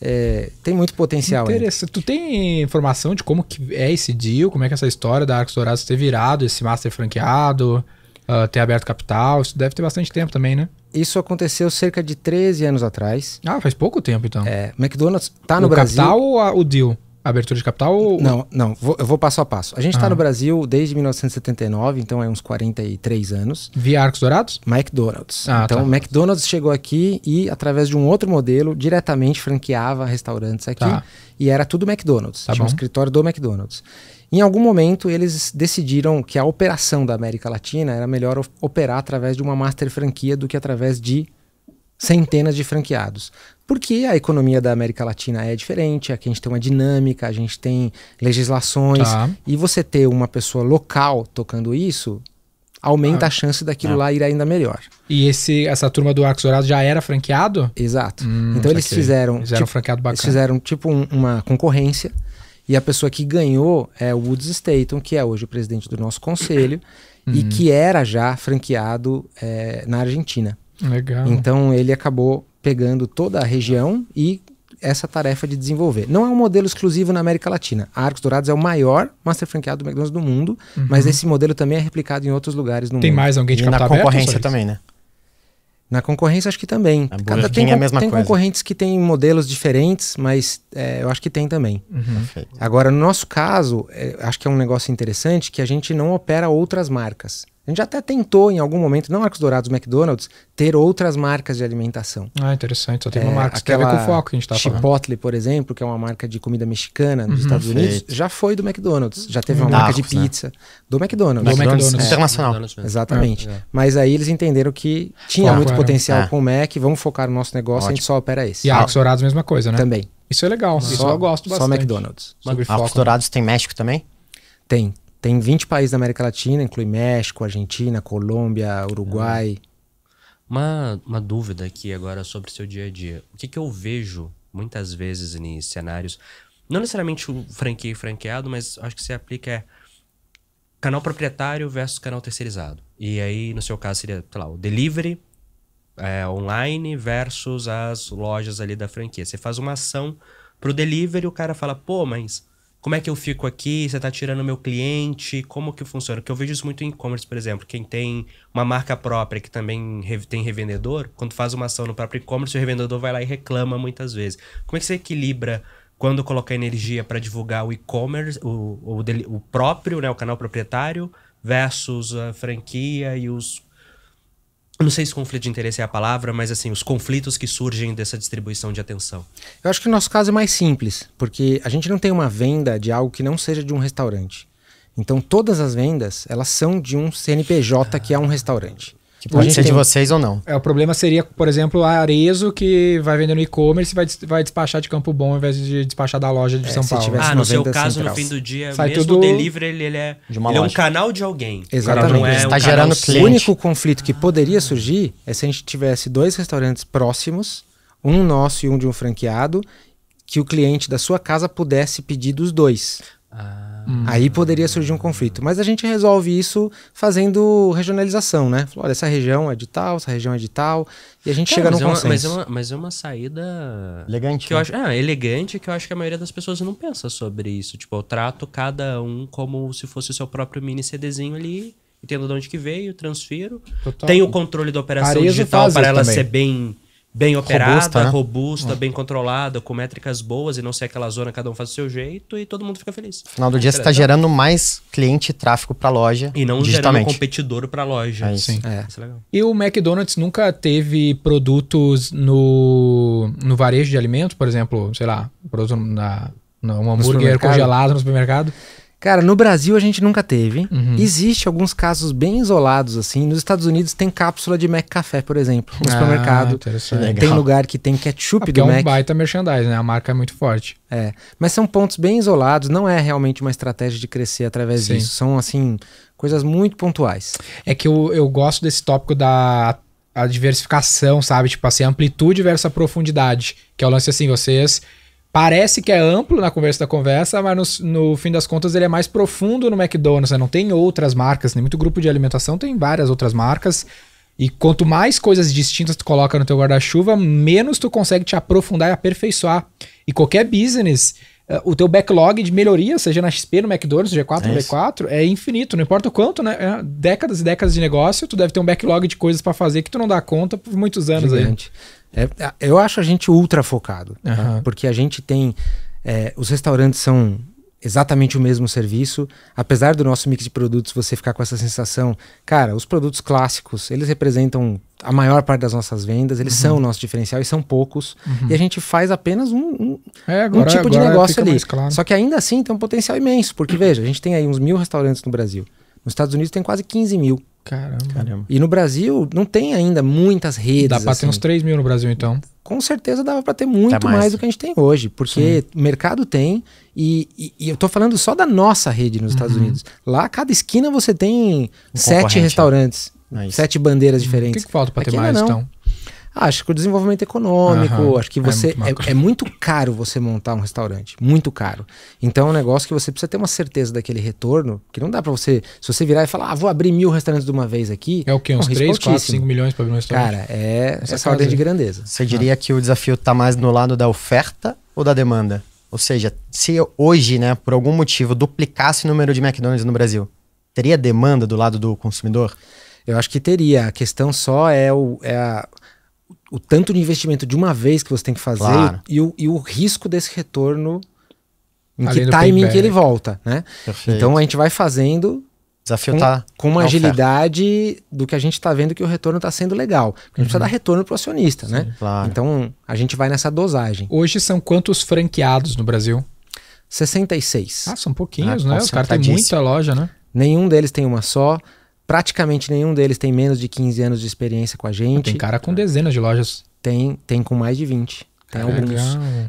é, tem muito potencial. Interessante. Tu tem informação de como que é esse deal? Como é que essa história da Arcos Dourados ter virado esse master franqueado, uh, ter aberto capital? Isso deve ter bastante tempo também, né? Isso aconteceu cerca de 13 anos atrás. Ah, faz pouco tempo então. É, McDonald's tá o no Brasil. Capital ou a, o deal? A abertura de capital ou... Não, não, vou, eu vou passo a passo. A gente está ah. no Brasil desde 1979, então é uns 43 anos. Via Arcos Dourados? McDonald's. Ah, então, tá. McDonald's chegou aqui e, através de um outro modelo, diretamente franqueava restaurantes aqui. Tá. E era tudo McDonald's. Tá Tinha bom. um escritório do McDonald's. Em algum momento, eles decidiram que a operação da América Latina era melhor operar através de uma master franquia do que através de centenas de franqueados. Porque a economia da América Latina é diferente, aqui a gente tem uma dinâmica, a gente tem legislações, tá. e você ter uma pessoa local tocando isso aumenta ah, a chance daquilo ah. lá ir ainda melhor. E esse, essa turma do Arcos Dourados já era franqueado? Exato. Hum, então eles fizeram. Fizeram tipo, um franqueado bacana. Eles fizeram tipo um, uma concorrência e a pessoa que ganhou é o Woods Staton, que é hoje o presidente do nosso conselho uhum. e que era já franqueado é, na Argentina. Legal. Então ele acabou pegando toda a região e essa tarefa de desenvolver. Não é um modelo exclusivo na América Latina. A Arcos Dourados é o maior master franqueado do McDonald's do mundo, uhum. mas esse modelo também é replicado em outros lugares no Tem mundo. Tem mais alguém de e capital na concorrência aberto, também, né? Na concorrência, acho que também. A Cada, tem, é a mesma tem coisa. concorrentes que têm modelos diferentes, mas é, eu acho que tem também. Uhum. Agora, no nosso caso, é, acho que é um negócio interessante que a gente não opera outras marcas. A gente até tentou em algum momento, não Arcos Dourados, McDonald's, ter outras marcas de alimentação. Ah, interessante. Só tem é, uma marca aquela que com foco que a gente tá falando. Chipotle, por exemplo, que é uma marca de comida mexicana nos uhum, Estados Unidos, feito. já foi do McDonald's. Já teve uma hum. marca de né? pizza né? do McDonald's. Do McDonald's. É, internacional. É. Exatamente. É, é, Mas aí eles entenderam que tinha muito é. potencial com o Mac, vamos focar no nosso negócio, Ótimo. a gente só opera esse. E Arcos Dourados, mesma coisa, né? Também. Isso é legal. Só, isso eu gosto bastante. Só McDonald's. Arcos né? Dourados tem México também? Tem. Tem 20 países da América Latina, inclui México, Argentina, Colômbia, Uruguai. Uma, uma dúvida aqui agora sobre o seu dia a dia. O que, que eu vejo muitas vezes em cenários, não necessariamente o franquia e franqueado, mas acho que se aplica é canal proprietário versus canal terceirizado. E aí, no seu caso, seria, sei lá, o delivery é, online versus as lojas ali da franquia. Você faz uma ação pro delivery, o cara fala, pô, mas como é que eu fico aqui? Você está tirando meu cliente? Como que funciona? Porque eu vejo isso muito em e-commerce, por exemplo. Quem tem uma marca própria que também tem revendedor, quando faz uma ação no próprio e-commerce, o revendedor vai lá e reclama muitas vezes. Como é que você equilibra quando colocar energia para divulgar o e-commerce, o, o, o, próprio, né, o canal proprietário, versus a franquia e os não sei se conflito de interesse é a palavra, mas assim, os conflitos que surgem dessa distribuição de atenção. Eu acho que o nosso caso é mais simples, porque a gente não tem uma venda de algo que não seja de um restaurante. Então todas as vendas, elas são de um CNPJ ah. que é um restaurante. Que pode ser tem... de vocês ou não. É, o problema seria, por exemplo, a Arezo que vai vender no e-commerce e vai, vai despachar de Campo Bom ao invés de despachar da loja de é, São Paulo. Ah, no seu caso, no fim do dia, Sai mesmo tudo... o delivery, ele, ele é, de ele é um canal de alguém. Exatamente. Não é Está um tá gerando cliente. O único conflito que poderia surgir é se a gente tivesse dois restaurantes próximos, um nosso e um de um franqueado, que o cliente da sua casa pudesse pedir dos dois. Ah. Hum. Aí poderia surgir um conflito. Mas a gente resolve isso fazendo regionalização, né? olha, essa região é de tal, essa região é de tal. E a gente é, chega num é uma, Mas é, uma, mas é uma saída... Elegante. Que né? eu acho, é, elegante, que eu acho que a maioria das pessoas não pensa sobre isso. Tipo, eu trato cada um como se fosse o seu próprio mini CDzinho ali. Entendo de onde que veio, transfiro. Total. Tenho o controle da operação digital para ela também. ser bem bem operada, robusta, né? robusta é. bem controlada, com métricas boas e não ser aquela zona cada um faz do seu jeito e todo mundo fica feliz. No final do dia você está gerando mais cliente e tráfego para a loja e não gerando competidor para a loja. É Sim. É. é. Isso é legal. E o McDonald's nunca teve produtos no, no varejo de alimentos, por exemplo, sei lá, produto na, um hambúrguer congelado no supermercado? Cara, no Brasil a gente nunca teve. Uhum. Existe alguns casos bem isolados, assim. Nos Estados Unidos tem cápsula de Mac Café, por exemplo, no ah, supermercado. Tem Legal. lugar que tem ketchup ah, do é um Mac. É um baita merchandising, né? A marca é muito forte. É. Mas são pontos bem isolados, não é realmente uma estratégia de crescer através Sim. disso. São, assim, coisas muito pontuais. É que eu, eu gosto desse tópico da a diversificação, sabe? Tipo assim, amplitude versus profundidade. Que é o lance assim, vocês parece que é amplo na conversa da conversa, mas no, no, fim das contas ele é mais profundo no McDonald's, né? Não tem outras marcas, nem né? muito grupo de alimentação tem várias outras marcas. E quanto mais coisas distintas tu coloca no teu guarda-chuva, menos tu consegue te aprofundar e aperfeiçoar. E qualquer business, eh, o teu backlog de melhoria, seja na XP, no McDonald's, G4, no v B4, é infinito. Não importa o quanto, né? É décadas e décadas de negócio, tu deve ter um backlog de coisas para fazer que tu não dá conta por muitos anos Gigante. aí. É, é, eu acho a gente ultra focado, uhum. tá? porque a gente tem. É, os restaurantes são exatamente o mesmo serviço, apesar do nosso mix de produtos você ficar com essa sensação, cara, os produtos clássicos, eles representam a maior parte das nossas vendas, eles uhum. são o nosso diferencial e são poucos, uhum. e a gente faz apenas um, um, é, agora, um tipo de negócio ali. Claro. Só que ainda assim tem um potencial imenso, porque veja, a gente tem aí uns mil restaurantes no Brasil, nos Estados Unidos tem quase 15 mil. Caramba. Caramba. E no Brasil não tem ainda muitas redes. Dá pra assim. ter uns 3 mil no Brasil, então. Com certeza dava para ter muito mais. mais. do que a gente tem hoje, porque Sim. mercado tem, e, e, e, eu tô falando só da nossa rede nos uhum. Estados Unidos. Lá, cada esquina você tem um sete restaurantes, é sete bandeiras diferentes. O que, que falta para ter mais, não. então? Acho que o desenvolvimento econômico, uhum. acho que você. É muito, é, é muito, caro você montar um restaurante. Muito caro. Então é um negócio que você precisa ter uma certeza daquele retorno, que não dá para você. Se você virar e falar, ah, vou abrir mil restaurantes de uma vez aqui. É o quê? É Uns 3, 4, 5 milhões para abrir um restaurante? Cara, é essa, essa é ordem de grandeza. Você diria que o desafio tá mais no lado da oferta ou da demanda? Ou seja, se hoje, né, por algum motivo, duplicasse o número de McDonald's no Brasil, teria demanda do lado do consumidor? Eu acho que teria. A questão só é, o, é a o tanto de investimento de uma vez que você tem que fazer claro. e, o, e o risco desse retorno em que timing tá payback. que ele volta, né? Perfeito. Então a gente vai fazendo Desafio com, tá com uma agilidade do que a gente está vendo que o retorno está sendo legal. Porque uhum. a gente precisa uhum. dar retorno para o acionista, né? Sim, né? Claro. Então a gente vai nessa dosagem. Hoje são quantos franqueados no Brasil? 66. Ah, são pouquinhos, ah, né? Os caras têm muita loja, né? Nenhum deles tem uma só. Praticamente nenhum deles tem menos de 15 anos de experiência com a gente. Tem cara com dezenas de lojas. Tem, tem com mais de 20. Tem Caraca. alguns.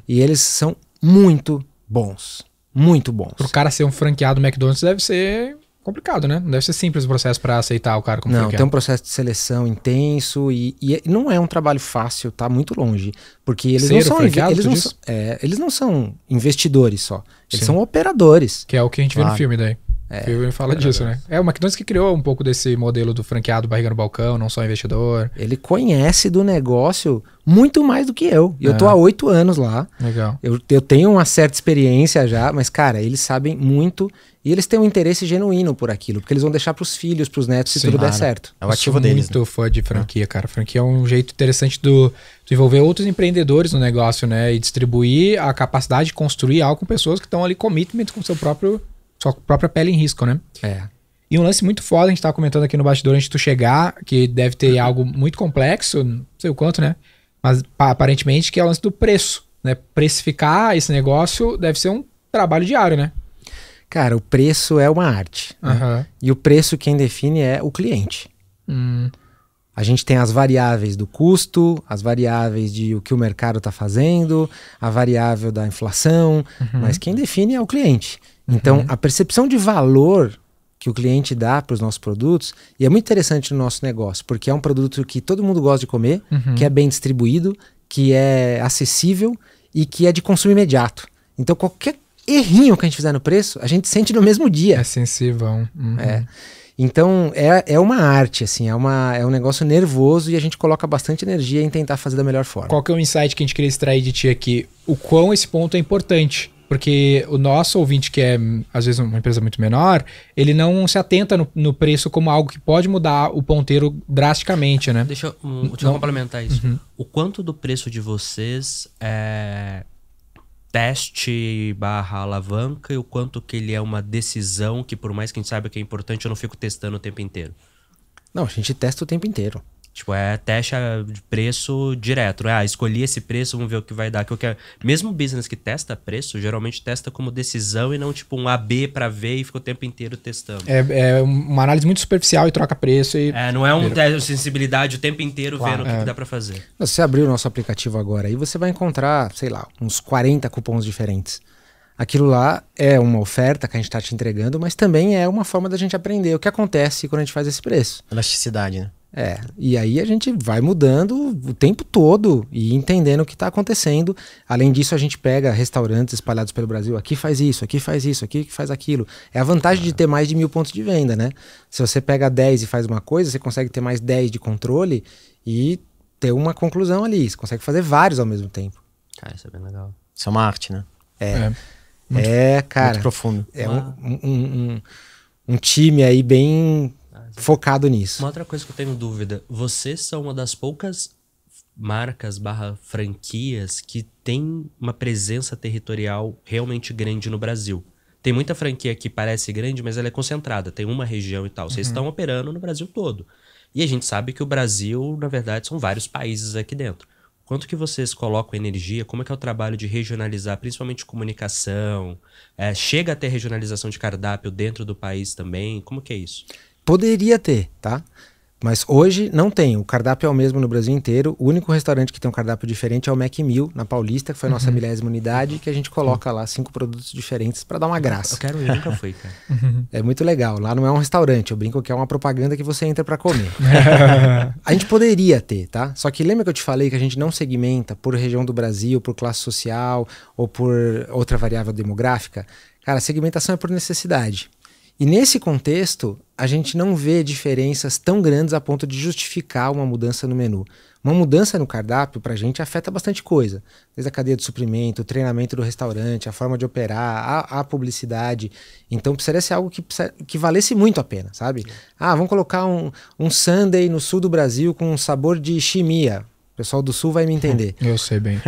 E eles são muito bons. Muito bons. Pro cara ser um franqueado do McDonald's deve ser complicado, né? Não deve ser simples o processo para aceitar o cara como Não, tem um processo de seleção intenso e, e, é, não é um trabalho fácil, tá muito longe. Porque eles Ser não são. Eles não é, eles não são investidores só. Eles Sim. são operadores. Que é o que a gente vê no filme daí. É, Phil fala é disso, né? É, o McDonald's que criou um pouco desse modelo do franqueado barriga no balcão, não só investidor. Ele conhece do negócio muito mais do que eu. é. eu tô é. há oito anos lá. Legal. Eu, eu tenho uma certa experiência já, mas, cara, eles sabem muito e eles têm um interesse genuíno por aquilo, porque eles vão deixar pros filhos, pros netos, se Sim, tudo der certo. É o ativo eu sou deles. muito né? fã de é. franquia, cara. Franquia é um jeito interessante do, desenvolver envolver outros empreendedores no negócio, né? E distribuir a capacidade de construir algo com pessoas que estão ali commitment com o seu próprio sua própria pele em risco, né? É. E um lance muito foda, a gente tava comentando aqui no bastidor antes de tu chegar, que deve ter algo muito complexo, não sei o quanto, né? Mas aparentemente que é o lance do preço, né? Precificar esse negócio deve ser um trabalho diário, né? Cara, o preço é uma arte. Uhum. Né? E o preço quem define é o cliente. Hum. A gente tem as variáveis do custo, as variáveis de o que o mercado está fazendo, a variável da inflação, uhum. mas quem define é o cliente. Então, uhum. a percepção de valor que o cliente dá para os nossos produtos, e é muito interessante no nosso negócio, porque é um produto que todo mundo gosta de comer, uhum. que é bem distribuído, que é acessível e que é de consumo imediato. Então, qualquer errinho que a gente fizer no preço, a gente sente no mesmo dia. É sensível. Uhum. É. Então, é, é uma arte, assim, é, uma, é um negócio nervoso e a gente coloca bastante energia em tentar fazer da melhor forma. Qual que é o insight que a gente queria extrair de ti aqui? O quão esse ponto é importante porque o nosso ouvinte, que é às vezes uma empresa muito menor, ele não se atenta no, no preço como algo que pode mudar o ponteiro drasticamente, né? Deixa eu, deixa eu complementar isso. Uhum. O quanto do preço de vocês é teste barra alavanca e o quanto que ele é uma decisão que por mais que a gente saiba que é importante, eu não fico testando o tempo inteiro. Não, a gente testa o tempo inteiro. Tipo, é teste é, de preço direto. Ah, escolhi esse preço, vamos ver o que vai dar. Que eu quero. Mesmo business que testa preço, geralmente testa como decisão e não tipo um AB para ver e fica o tempo inteiro testando. É, é, uma análise muito superficial e troca preço. E... É, não é um teste de sensibilidade o tempo inteiro claro, vendo é. o que, que é. dá para fazer. Você abrir o nosso aplicativo agora e você vai encontrar, sei lá, uns 40 cupons diferentes aquilo lá é uma oferta que a gente está te entregando, mas também é uma forma da gente aprender o que acontece quando a gente faz esse preço. Elasticidade, né? É, e aí a gente vai mudando o tempo todo e entendendo o que está acontecendo. Além disso, a gente pega restaurantes espalhados pelo Brasil, aqui faz isso, aqui faz isso, aqui faz aquilo. É a vantagem de é. ter mais de mil pontos de venda, né? Se você pega 10 e faz uma coisa, você consegue ter mais 10 de controle e ter uma conclusão ali. Você consegue fazer vários ao mesmo tempo. Cara, isso é bem legal. Isso é uma arte, né? É. É, muito, é cara. Muito profundo. É um, um, um, um time aí bem focado nisso. Uma outra coisa que eu tenho dúvida: vocês são uma das poucas marcas barra franquias que tem uma presença territorial realmente grande no Brasil. Tem muita franquia que parece grande, mas ela é concentrada, tem uma região e tal. Vocês uhum. estão operando no Brasil todo. E a gente sabe que o Brasil, na verdade, são vários países aqui dentro. Quanto que vocês colocam energia? Como é que é o trabalho de regionalizar, principalmente comunicação? É, chega até regionalização de cardápio dentro do país também? Como que é isso? Poderia ter, tá? Mas hoje não tem. O cardápio é o mesmo no Brasil inteiro. O único restaurante que tem um cardápio diferente é o Mac Mill, na Paulista, que foi a nossa uhum. milésima unidade, que a gente coloca uhum. lá cinco produtos diferentes para dar uma graça. Eu quero ir, nunca fui, cara. É muito legal. Lá não é um restaurante. Eu brinco que é uma propaganda que você entra para comer. a gente poderia ter, tá? Só que lembra que eu te falei que a gente não segmenta por região do Brasil, por classe social ou por outra variável demográfica? Cara, segmentação é por necessidade. E nesse contexto, a gente não vê diferenças tão grandes a ponto de justificar uma mudança no menu. Uma mudança no cardápio, para a gente, afeta bastante coisa. Desde a cadeia de suprimento, o treinamento do restaurante, a forma de operar, a, a publicidade. Então, precisaria ser algo que, que valesse muito a pena, sabe? Ah, vamos colocar um, um Sunday no sul do Brasil com um sabor de chimia. O pessoal do sul vai me entender. Eu sei bem.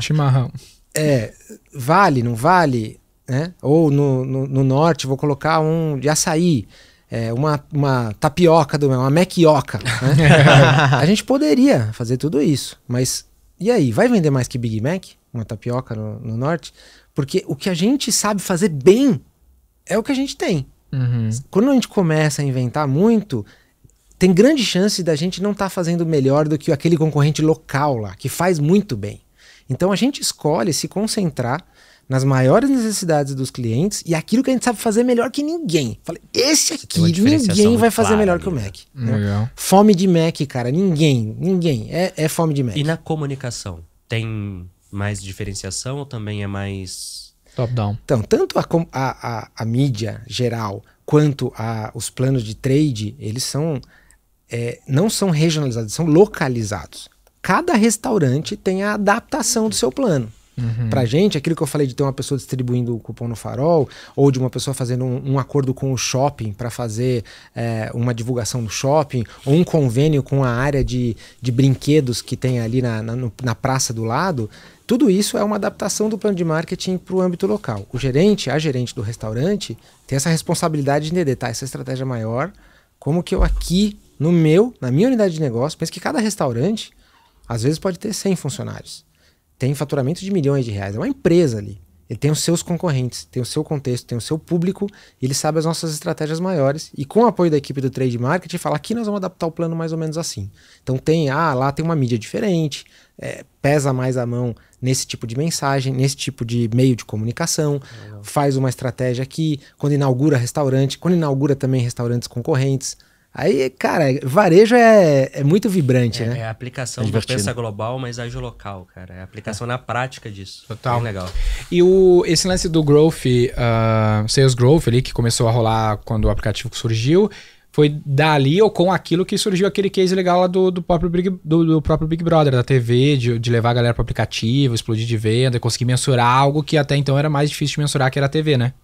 Chimarrão. É, vale, não vale? né? ou no, no, no norte vou colocar um de açaí. É, uma, uma tapioca do meu, uma mequioca Né? a gente poderia fazer tudo isso, mas e aí? Vai vender mais que Big Mac, uma tapioca no, no norte? Porque o que a gente sabe fazer bem é o que a gente tem. Uhum. Quando a gente começa a inventar muito, tem grande chance da gente não estar tá fazendo melhor do que aquele concorrente local lá, que faz muito bem. Então a gente escolhe se concentrar nas maiores necessidades dos clientes e aquilo que a gente sabe fazer melhor que ninguém. Falei, esse aqui ninguém vai fazer melhor que o né? Mac. Hum, né? Fome de Mac, cara, ninguém, ninguém. É, é fome de Mac. E na comunicação, tem mais diferenciação ou também é mais. Top-down. Então, tanto a, a, a, a, mídia geral quanto a, os planos de trade, eles são. É, não são regionalizados, são localizados. Cada restaurante tem a adaptação do seu plano. Uhum. Pra gente, aquilo que eu falei de ter uma pessoa distribuindo o cupom no farol, ou de uma pessoa fazendo um, um acordo com o shopping para fazer é, uma divulgação do shopping, ou um convênio com a área de, de brinquedos que tem ali na, na, no, na praça do lado, tudo isso é uma adaptação do plano de marketing para o âmbito local. O gerente, a gerente do restaurante, tem essa responsabilidade de entender, tá, essa é estratégia maior, como que eu aqui, no meu, na minha unidade de negócio, penso que cada restaurante, às vezes pode ter 100 funcionários tem faturamento de milhões de reais, é uma empresa ali. Ele tem os seus concorrentes, tem o seu contexto, tem o seu público, ele sabe as nossas estratégias maiores. E com o apoio da equipe do Trade Marketing, fala aqui nós vamos adaptar o plano mais ou menos assim. Então tem, ah, lá tem uma mídia diferente, é, pesa mais a mão nesse tipo de mensagem, nesse tipo de meio de comunicação, Legal. faz uma estratégia aqui, quando inaugura restaurante, quando inaugura também restaurantes concorrentes. Aí, cara, varejo é, é muito vibrante, é, né? É a aplicação é do pensa global, mas age local, cara. É a aplicação é. na prática disso. É Total. Bem legal. E o, esse lance do growth, uh, sales growth ali, que começou a rolar quando o aplicativo surgiu, foi dali ou com aquilo que surgiu aquele case legal lá do, do, próprio, Big, do, do próprio Big Brother, da TV, de, de levar a galera para aplicativo, explodir de venda, conseguir mensurar algo que até então era mais difícil de mensurar, que era a TV, né?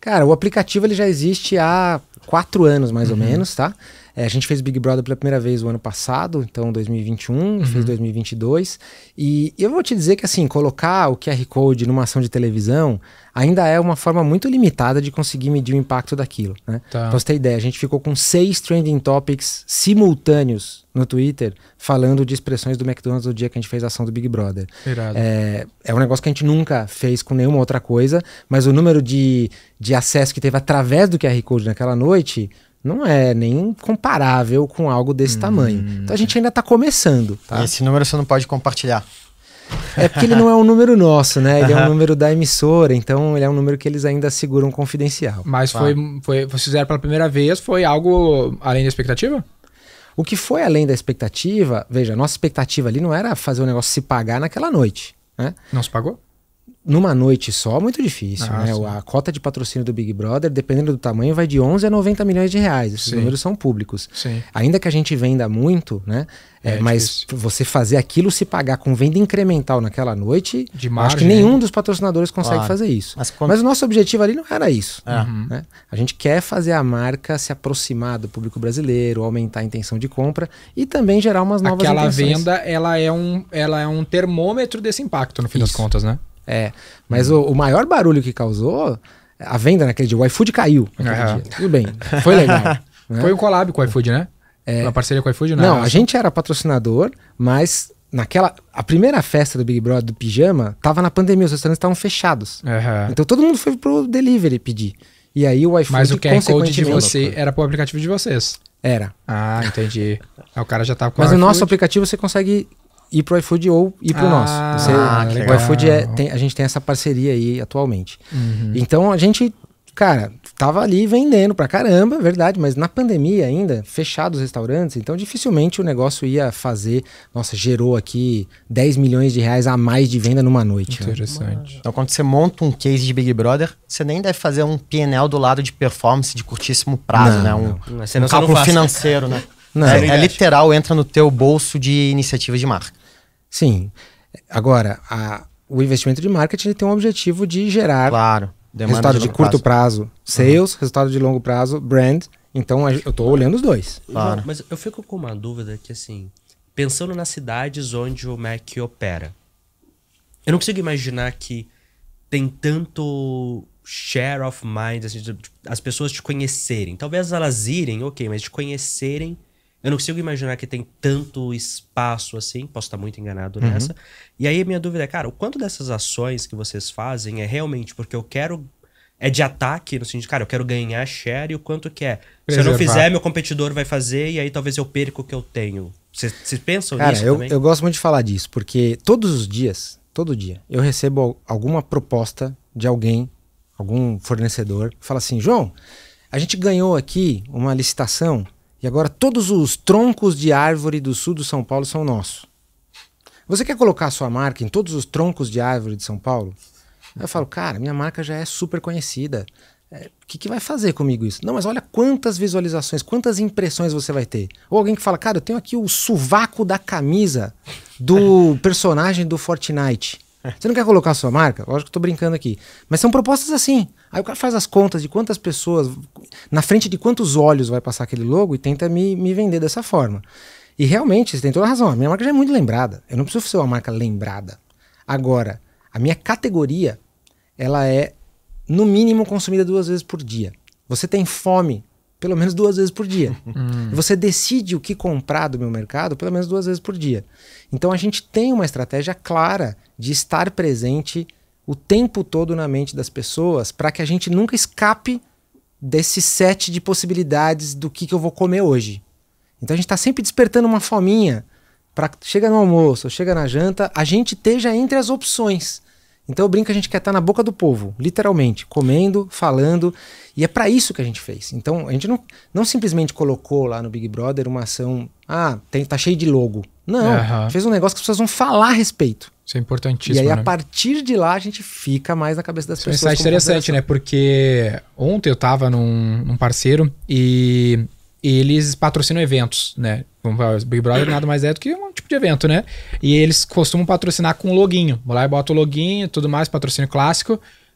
Cara, o aplicativo ele já existe há quatro anos, mais uhum. ou menos, tá? É, a gente fez Big Brother pela primeira vez o ano passado, então 2021, uhum. fez 2022. E eu vou te dizer que, assim, colocar o QR Code numa ação de televisão ainda é uma forma muito limitada de conseguir medir o impacto daquilo, né? Tá. Pra você ter ideia, a gente ficou com seis trending topics simultâneos no Twitter falando de expressões do McDonald's no dia que a gente fez a ação do Big Brother. É, é, um negócio que a gente nunca fez com nenhuma outra coisa, mas o número de, de acesso que teve através do QR Code naquela noite não é nem comparável com algo desse hum. tamanho. Então a gente ainda está começando. Tá? Esse número você não pode compartilhar. É porque ele não é um número nosso, né? Ele uhum. é um número da emissora, então ele é um número que eles ainda seguram confidencial. Mas foi, foi, vocês fizeram pela primeira vez, foi algo além da expectativa? O que foi além da expectativa, veja, a nossa expectativa ali não era fazer o negócio se pagar naquela noite, né? Não se pagou? numa noite só, é muito difícil, ah, né? Sim. A cota de patrocínio do Big Brother, dependendo do tamanho, vai de 11 a 90 milhões de reais. Esses sim. números são públicos. Sim. Ainda que a gente venda muito, né? É, é, mas difícil. você fazer aquilo se pagar com venda incremental naquela noite, margem, acho que nenhum né? dos patrocinadores consegue claro. fazer isso. Mas, quando... mas, o nosso objetivo ali não era isso. É. Né? Uhum. Né? A gente quer fazer a marca se aproximar do público brasileiro, aumentar a intenção de compra e também gerar umas novas Aquela intenções. venda, ela é, um, ela é um termômetro desse impacto, no fim isso. das contas, né? É. Mas o, o maior barulho que causou, a venda naquele dia, o iFood caiu naquele dia. Tudo bem. Foi legal. né? Foi um collab com o iFood, né? É. Uma parceria com o iFood, né? Não, a gente era patrocinador, mas naquela. A primeira festa do Big Brother do pijama tava na pandemia, os restaurantes estavam fechados. Então todo mundo foi pro delivery pedir. E aí o iFood. Mas o QR Code de consequentemente- você era pro aplicativo de vocês. Era. Ah, entendi. Aí o cara já tava com Mas o no nosso aplicativo você consegue ir pro iFood ou ir pro ah, nosso. Você, ah, o iFood é, tem, a gente tem essa parceria aí atualmente. Uhum. Então a gente, cara, tava ali vendendo pra caramba, verdade, mas na pandemia ainda, fechados os restaurantes, então dificilmente o negócio ia fazer, nossa, gerou aqui 10 milhões de reais a mais de venda numa noite. Né? Interessante. Né? Então quando você monta um case de Big Brother, você nem deve fazer um PNL do lado de performance de curtíssimo prazo, não, né? Um, não. Um cálculo financeiro, né? Não, é, é literal, entra no teu bolso de iniciativa de marca. Sim. Agora, a, o investimento de marketing tem um objetivo de gerar claro, resultado de, de curto prazo, prazo uhum. sales, uhum. resultado de longo prazo, brand. Então, eu estou olhando os dois. Claro. Mas eu fico com uma dúvida que, assim, pensando nas cidades onde o Mac opera, eu não consigo imaginar que tem tanto share of mind, assim, as pessoas te conhecerem. Talvez elas irem, ok, mas te conhecerem eu não consigo imaginar que tem tanto espaço assim, posso estar muito enganado uhum. nessa. E aí minha dúvida é, cara, o quanto dessas ações que vocês fazem é realmente porque eu quero é de ataque, no sentido, cara, eu quero ganhar share e o quanto que é. Preservar. Se eu não fizer, meu competidor vai fazer e aí talvez eu perca o que eu tenho. Vocês pensam cara, nisso? Cara, eu, também? eu gosto muito de falar disso, porque todos os dias, todo dia, eu recebo alguma proposta de alguém, algum fornecedor, fala assim: João, a gente ganhou aqui uma licitação e agora todos os troncos de árvore do sul do São Paulo são nossos. Você quer colocar sua marca em todos os troncos de árvore de São Paulo? eu falo, cara, minha marca já é super conhecida. O é, que, que vai fazer comigo isso? Não, mas olha quantas visualizações, quantas impressões você vai ter. Ou alguém que fala, cara, eu tenho aqui o suvaco da camisa do personagem do Fortnite. Você não quer colocar a sua marca? Lógico que eu tô brincando aqui. Mas são propostas assim. Aí o cara faz as contas de quantas pessoas, na frente de quantos olhos vai passar aquele logo e tenta me, me vender dessa forma. E realmente, você tem toda a razão. A minha marca já é muito lembrada. Eu não preciso ser uma marca lembrada. Agora, a minha categoria, ela é, no mínimo, consumida duas vezes por dia. Você tem fome pelo menos duas vezes por dia. Hum. Você decide o que comprar do meu mercado pelo menos duas vezes por dia. Então a gente tem uma estratégia clara de estar presente o tempo todo na mente das pessoas para que a gente nunca escape desse set de possibilidades do que, que eu vou comer hoje. Então a gente está sempre despertando uma fominha para chega no almoço, chega na janta, a gente esteja entre as opções. Então eu brinco que a gente quer estar tá na boca do povo, literalmente, comendo, falando, e é para isso que a gente fez. Então a gente não, não simplesmente colocou lá no Big Brother uma ação, ah, tem, tá cheio de logo. Não, uhum. fez um negócio que as pessoas vão falar a respeito. Isso é importantíssimo. E aí, né? a partir de lá, a gente fica mais na cabeça das Isso é pessoas. Isso é interessante, né? Porque ontem eu tava num, num parceiro e, eles patrocinam eventos, né? Big Brother nada mais é do que um tipo de evento, né? E eles costumam patrocinar com loginho. Vou lá e boto o loginho tudo mais, patrocínio clássico.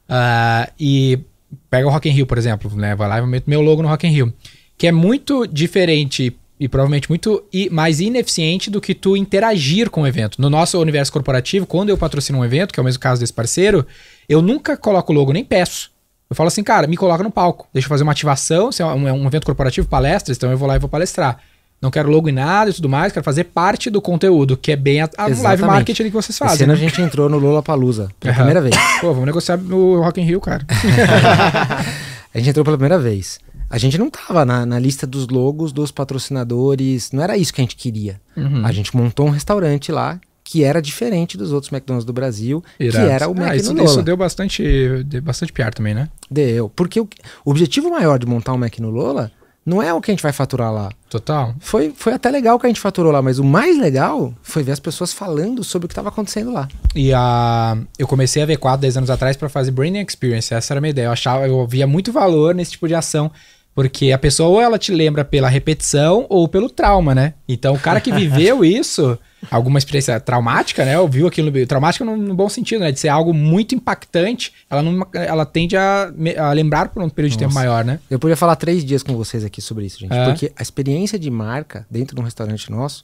Uh, e pega o Rock in Rio, por exemplo, né? Vai lá e meto meu logo no Rock in Rio. Que é muito diferente e provavelmente muito mais ineficiente do que tu interagir com o evento. No nosso universo corporativo, quando eu patrocino um evento, que é o mesmo caso desse parceiro, eu nunca coloco logo, nem peço. Eu falo assim, cara, me coloca no palco, deixa eu fazer uma ativação, se é um, é um evento corporativo, palestras, então eu vou lá e vou palestrar. Não quero logo em nada e tudo mais, quero fazer parte do conteúdo, que é bem a, a live marketing que vocês fazem. Esse ano né? a gente entrou no Lula Palusa, pela uhum. primeira vez. Pô, vamos negociar o Rock in Rio, cara. a gente entrou pela primeira vez a gente não estava na, na, lista dos logos dos patrocinadores, não era isso que a gente queria. Uhum. A gente montou um restaurante lá que era diferente dos outros McDonald's do Brasil, Irado. que era o ah, Mac isso, isso deu bastante, deu bastante piar também, né? Deu, porque o, o, objetivo maior de montar um Mac no Lola não é o que a gente vai faturar lá. Total. Foi, foi até legal que a gente faturou lá, mas o mais legal foi ver as pessoas falando sobre o que estava acontecendo lá. E a eu comecei a V4 10 anos atrás para fazer branding experience, essa era a minha ideia. Eu achava, eu via muito valor nesse tipo de ação porque a pessoa ou ela te lembra pela repetição ou pelo trauma, né? Então o cara que viveu isso, alguma experiência traumática, né? Ou viu aquilo traumática no, no, bom sentido, né? De ser algo muito impactante, ela, não, ela tende a, a lembrar por um período Nossa. de tempo maior, né? Eu podia falar três dias com vocês aqui sobre isso, gente. É. Porque a experiência de marca dentro de um restaurante nosso,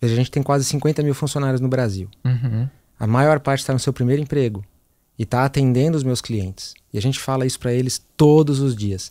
a gente tem quase 50 mil funcionários no Brasil. Uhum. A maior parte está no seu primeiro emprego e está atendendo os meus clientes. E a gente fala isso para eles todos os dias.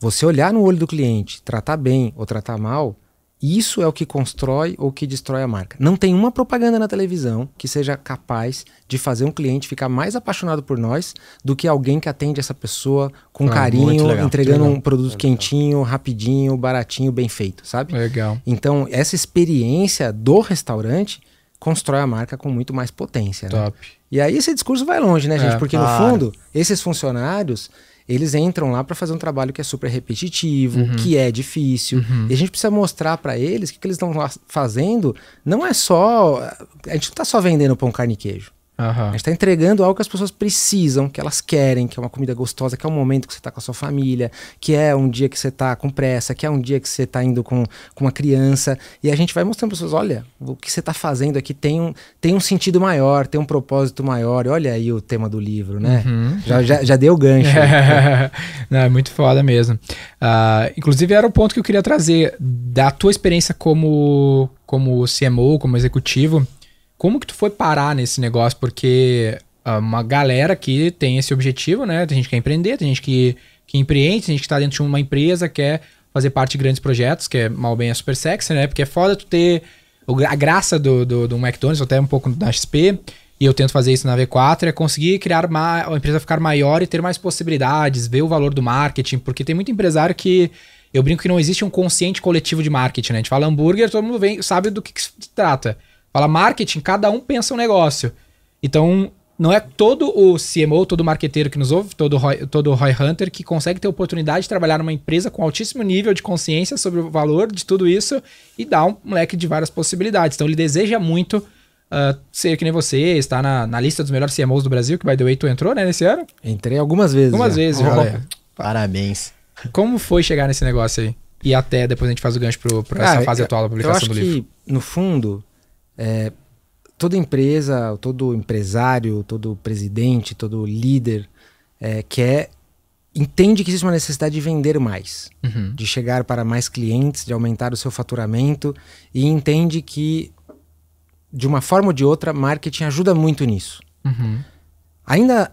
Você olhar no olho do cliente, tratar bem ou tratar mal, isso é o que constrói ou que destrói a marca. Não tem uma propaganda na televisão que seja capaz de fazer um cliente ficar mais apaixonado por nós do que alguém que atende essa pessoa com ah, carinho, legal, entregando legal, um produto legal. quentinho, rapidinho, baratinho, bem feito, sabe? Legal. Então, essa experiência do restaurante constrói a marca com muito mais potência. Né? Top. Né? E aí esse discurso vai longe, né, gente? É, Porque, no fundo, esses funcionários eles entram lá para fazer um trabalho que é super repetitivo, uhum. que é difícil. Uhum. E a gente precisa mostrar para eles que o que eles estão fazendo não é só. A gente não está só vendendo pão, carne e queijo. Uhum. A gente está entregando algo que as pessoas precisam, que elas querem, que é uma comida gostosa, que é um momento que você está com a sua família, que é um dia que você está com pressa, que é um dia que você está indo com, com uma criança. E a gente vai mostrando para pessoas: olha, o que você está fazendo aqui tem um, tem um sentido maior, tem um propósito maior. Olha aí o tema do livro, né? Uhum. Já, já, já deu gancho. né? Não, é muito foda mesmo. Uh, inclusive, era o ponto que eu queria trazer da tua experiência como, como CMO, como executivo. Como que tu foi parar nesse negócio? Porque ah, uma galera que tem esse objetivo, né? Tem gente que quer empreender, tem gente que, que empreende, tem gente que tá dentro de uma empresa, quer fazer parte de grandes projetos, que é mal bem a é super sexy, né? Porque é foda tu ter a graça do, do, do McDonald's, até um pouco da XP, e eu tento fazer isso na V4, é conseguir criar uma, a empresa ficar maior e ter mais possibilidades, ver o valor do marketing, porque tem muito empresário que. Eu brinco que não existe um consciente coletivo de marketing, né? A gente fala hambúrguer, todo mundo vem, sabe do que, que se trata. Fala marketing, cada um pensa um negócio. Então, não é todo o CMO, todo marqueteiro que nos ouve, todo Roy, todo Roy Hunter que consegue ter oportunidade de trabalhar numa empresa com altíssimo nível de consciência sobre o valor de tudo isso e dar um moleque de várias possibilidades. Então, ele deseja muito Uh, ser que nem você, está na, na lista dos melhores CMOs do Brasil, que by the way, tu entrou, né, nesse ano? Entrei algumas vezes. Algumas já. vezes, Olha, Parabéns. Como foi chegar nesse negócio aí? E até depois a gente faz o gancho para essa fase eu, atual da publicação do livro. Que, no fundo, é, toda empresa, todo empresário, todo presidente, todo líder é, quer entende que existe uma necessidade de vender mais, uhum. de chegar para mais clientes, de aumentar o seu faturamento e entende que de uma forma ou de outra marketing ajuda muito nisso. Uhum. Ainda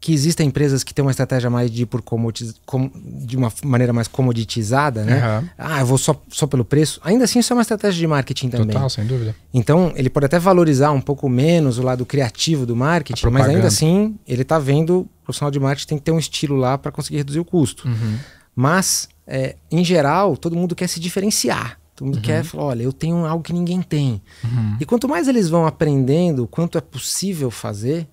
que existem empresas que têm uma estratégia mais de por comodiz, com, de uma maneira mais comoditizada, né? Uhum. Ah, eu vou só, só pelo preço. Ainda assim, isso é uma estratégia de marketing também. Total, sem dúvida. Então, ele pode até valorizar um pouco menos o lado criativo do marketing, mas ainda assim, ele está vendo o profissional de marketing tem que ter um estilo lá para conseguir reduzir o custo. Uhum. Mas, é, em geral, todo mundo quer se diferenciar. Todo mundo uhum. quer falar, olha, eu tenho algo que ninguém tem. Uhum. E quanto mais eles vão aprendendo quanto é possível fazer,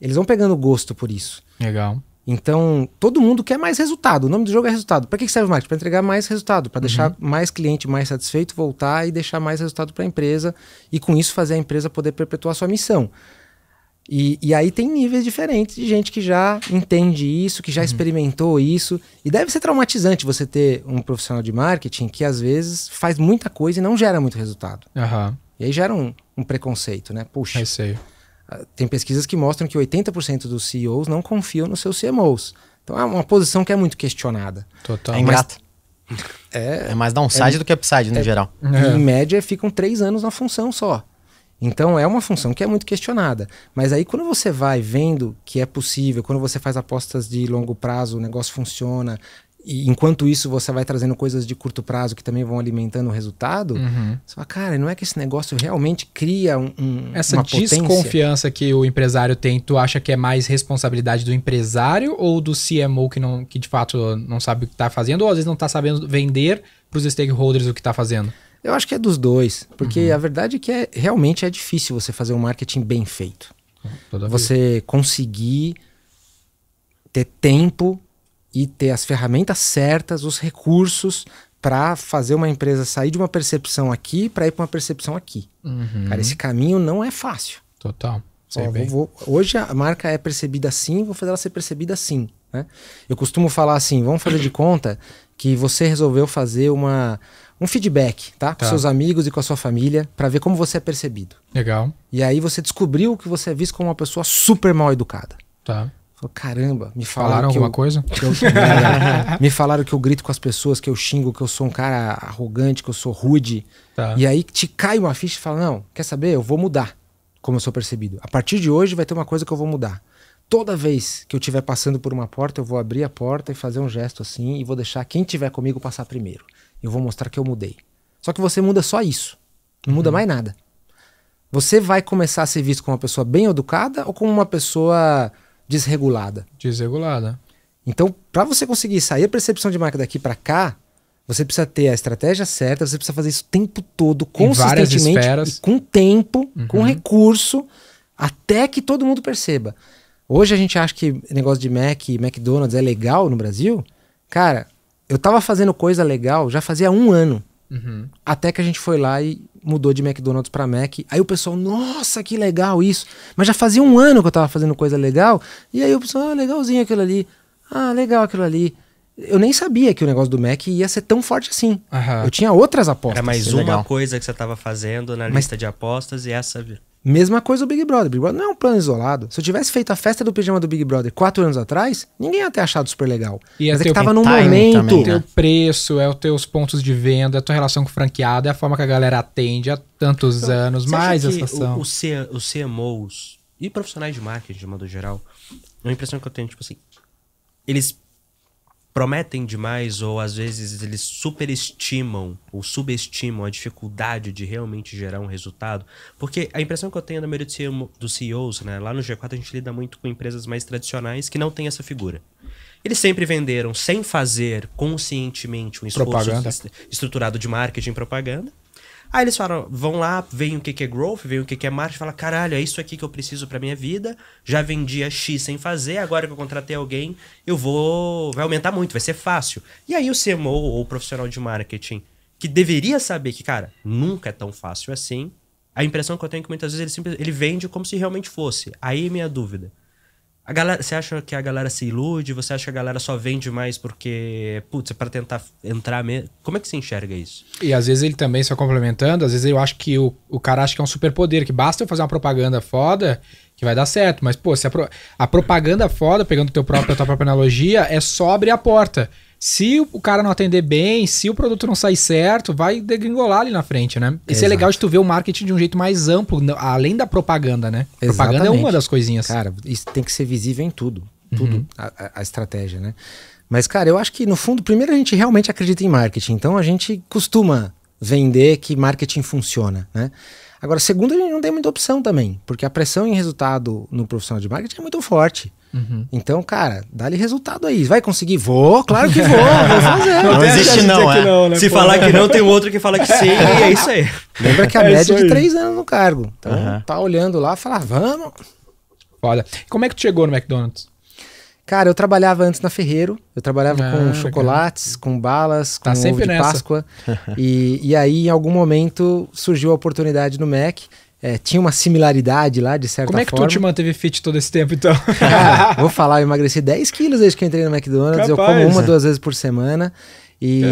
eles vão pegando gosto por isso. Legal. Então, todo mundo quer mais resultado. O nome do jogo é resultado. Para que serve o marketing? Para entregar mais resultado, para uhum. deixar mais cliente mais satisfeito, voltar e deixar mais resultado para a empresa e com isso fazer a empresa poder perpetuar sua missão. E, e, aí tem níveis diferentes de gente que já entende isso, que já uhum. experimentou isso. E deve ser traumatizante você ter um profissional de marketing que às vezes faz muita coisa e não gera muito resultado. Uhum. E aí gera um, um preconceito, né? Puxa. Receio é tem pesquisas que mostram que 80% dos CEOs não confiam nos seus CMOs. Então é uma posição que é muito questionada. Total. É ingrato. É, é mais downside é, do que upside, no é, geral. É. Em média, ficam três anos na função só. Então é uma função que é muito questionada. Mas aí quando você vai vendo que é possível, quando você faz apostas de longo prazo, o negócio funciona, e enquanto isso você vai trazendo coisas de curto prazo que também vão alimentando o resultado, uhum. você fala, cara, não é que esse negócio realmente cria um, um Essa desconfiança potência? que o empresário tem, tu acha que é mais responsabilidade do empresário ou do CMO que, não, que de fato não sabe o que está fazendo, ou às vezes não está sabendo vender para os stakeholders o que está fazendo? Eu acho que é dos dois, porque uhum. a verdade é que é, realmente é difícil você fazer um marketing bem feito. Toda você vida. conseguir ter tempo e ter as ferramentas certas, os recursos para fazer uma empresa sair de uma percepção aqui para ir para uma percepção aqui. Uhum. Cara, esse caminho não é fácil. Total. Ó, vou, vou, hoje a marca é percebida assim, vou fazer ela ser percebida assim. Né? Eu costumo falar assim: vamos fazer de conta que você resolveu fazer uma, um feedback, tá? Com tá. seus amigos e com a sua família, para ver como você é percebido. Legal. E aí você descobriu que você é visto como uma pessoa super mal educada. Tá. Caramba, me falaram, alguma coisa? É, me falaram que eu grito com as pessoas, que eu xingo, que eu sou um cara arrogante, que eu sou rude. Tá. E aí te cai uma ficha e fala: Não, quer saber? Eu vou mudar como eu sou percebido. A partir de hoje vai ter uma coisa que eu vou mudar. Toda vez que eu estiver passando por uma porta, eu vou abrir a porta e fazer um gesto assim e vou deixar quem tiver comigo passar primeiro. Eu vou mostrar que eu mudei. Só que você muda só isso. Não uhum. muda mais nada. Você vai começar a ser visto como uma pessoa bem educada ou como uma pessoa desregulada. Desregulada. Então, para você conseguir sair a percepção de marca daqui para cá, você precisa ter a estratégia certa, você precisa fazer isso o tempo todo, consistentemente, com tempo, uhum. com recurso, até que todo mundo perceba. Hoje a gente acha que negócio de Mac e McDonald's é legal no Brasil. Cara, eu tava fazendo coisa legal já fazia um ano. Uhum. Até que a gente foi lá e mudou de McDonald's para Mac. Aí o pessoal, nossa, que legal isso. Mas já fazia um ano que eu tava fazendo coisa legal. E aí o pessoal, ah, legalzinho aquilo ali. Ah, legal aquilo ali. Eu nem sabia que o negócio do Mac ia ser tão forte assim. Uhum. Eu tinha outras apostas. Era mais uma legal. coisa que você tava fazendo na Mas... lista de apostas e essa Mesma coisa o Big Brother. Big Brother não é um plano isolado. Se eu tivesse feito a festa do pijama do Big Brother quatro anos atrás, ninguém ia ter achado super legal. E é Mas é que tava num momento. Né? É O teu preço, é os teus pontos de venda, é a tua relação com franqueado, é a forma que a galera atende há tantos então, anos, mais essa ação. Os CMOs e profissionais de marketing, de modo geral, é a impressão que eu tenho, tipo assim, eles prometem demais ou às vezes eles superestimam ou subestimam a dificuldade de realmente gerar um resultado. Porque a impressão que eu tenho da maioria dos CEO, do CEOs, né, lá no G4 a gente lida muito com empresas mais tradicionais que não têm essa figura. Eles sempre venderam sem fazer conscientemente um esforço propaganda. estruturado de marketing e propaganda. Aí eles falaram, vão lá, veem o que, que é growth, veem o que, que é marketing, fala, caralho, é isso aqui que eu preciso pra minha vida, já vendia X sem fazer, agora que eu contratei alguém, eu vou. Vai aumentar muito, vai ser fácil. E aí o CMO ou o profissional de marketing, que deveria saber que, cara, nunca é tão fácil assim, a impressão que eu tenho é que muitas vezes ele, ele vende como se realmente fosse. Aí minha dúvida. A galera, você acha que a galera se ilude? Você acha que a galera só vende mais porque, putz, é pra tentar entrar mesmo? Como é que se enxerga isso? E às vezes ele também, só complementando, às vezes eu acho que o, o cara acha que é um superpoder, que basta eu fazer uma propaganda foda que vai dar certo. Mas, pô, se a, pro, a propaganda foda, pegando teu próprio, a tua própria analogia, é só abrir a porta. Se o cara não atender bem, se o produto não sair certo, vai degringolar ali na frente, né? Isso Exato. é legal de tu ver o marketing de um jeito mais amplo, além da propaganda, né? Exatamente. Propaganda é uma das coisinhas. Cara, isso tem que ser visível em tudo. Tudo. Uhum. A, a estratégia, né? Mas, cara, eu acho que no fundo, primeiro a gente realmente acredita em marketing. Então a gente costuma vender que marketing funciona, né? Agora, segundo, a gente não tem muita opção também, porque a pressão em resultado no profissional de marketing é muito forte. Uhum. Então, cara, dá-lhe resultado aí. Vai conseguir? Vou, claro que vou, vou fazer. Não, não existe não, é. não né? Se Pô, falar que não, tem outro que fala que sim, e é isso aí. Lembra que a é média é de três anos no cargo. Então, uhum. tá olhando lá, fala, ah, vamos. Olha, como é que tu chegou no McDonald's? Cara, eu trabalhava antes na Ferreiro, eu trabalhava ah, com chocolates, cara. com balas, tá com tá ovo de nessa. Páscoa. e, e aí, em algum momento, surgiu a oportunidade no Mac é, tinha uma similaridade lá, de certa forma. Como é que forma. tu te manteve fit todo esse tempo, então? Cara, vou falar, eu emagreci 10 quilos desde que entrei no McDonald's. Capaz, eu como uma, duas vezes por semana. E,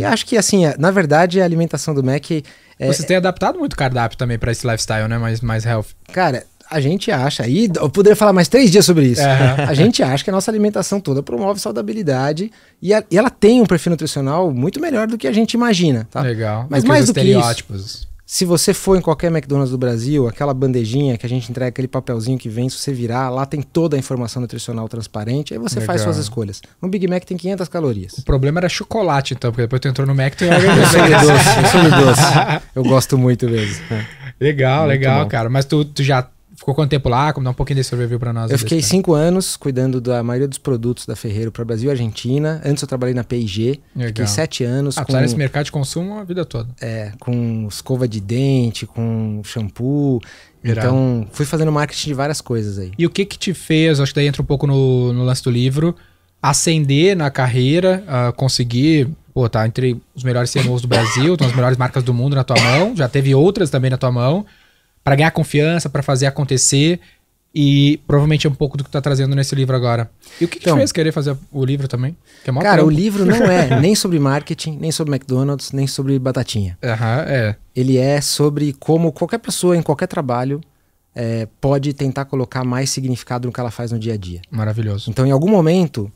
e, acho que, assim, é, na verdade, a alimentação do Mac... É, Você tem adaptado muito o cardápio também para esse lifestyle, né? Mais, mais health. Cara, a gente acha, e eu poderia falar mais três dias sobre isso. Uhum. A gente acha que a nossa alimentação toda promove saudabilidade e, a, e, ela tem um perfil nutricional muito melhor do que a gente imagina. Tá? Legal. Mas, mais do que isso. Se você for em qualquer McDonald's do Brasil, aquela bandejinha que a gente entrega aquele papelzinho que vem, se você virar, lá tem toda a informação nutricional transparente, aí você Legal. faz suas escolhas. Um Big Mac tem 500 calorias. O problema era chocolate, então, porque depois tu entrou no Mac, tu ia... eu sou doce, eu sou doce. Eu gosto muito mesmo. Né? Legal, muito legal, bom. cara. Mas tu, tu já Ficou quanto tempo lá? Como dá um pouquinho desse review para nós? Eu fiquei cinco anos cuidando da maioria dos produtos da Ferreiro para Brasil e Argentina. Antes eu trabalhei na P&G. Fiquei sete anos. Ah, com... nesse mercado de consumo a vida toda. É, com escova de dente, com shampoo. Irado. Então, fui fazendo marketing de várias coisas aí. E o que que te fez, acho que daí entra um pouco no, no lance do livro, ascender na carreira, uh, conseguir pô, tá entre os melhores CMOs do Brasil, estão as melhores marcas do mundo na tua mão, já teve outras também na tua mão para ganhar confiança, para fazer acontecer. E provavelmente é um pouco do que tu tá trazendo nesse livro agora. E o que, então, que fez querer fazer o livro também? É cara, trampo. o livro não é nem sobre marketing, nem sobre McDonald's, nem sobre batatinha. Aham, é. Ele é sobre como qualquer pessoa em qualquer trabalho é, pode tentar colocar mais significado no que ela faz no dia a dia. Maravilhoso. Então, em algum momento,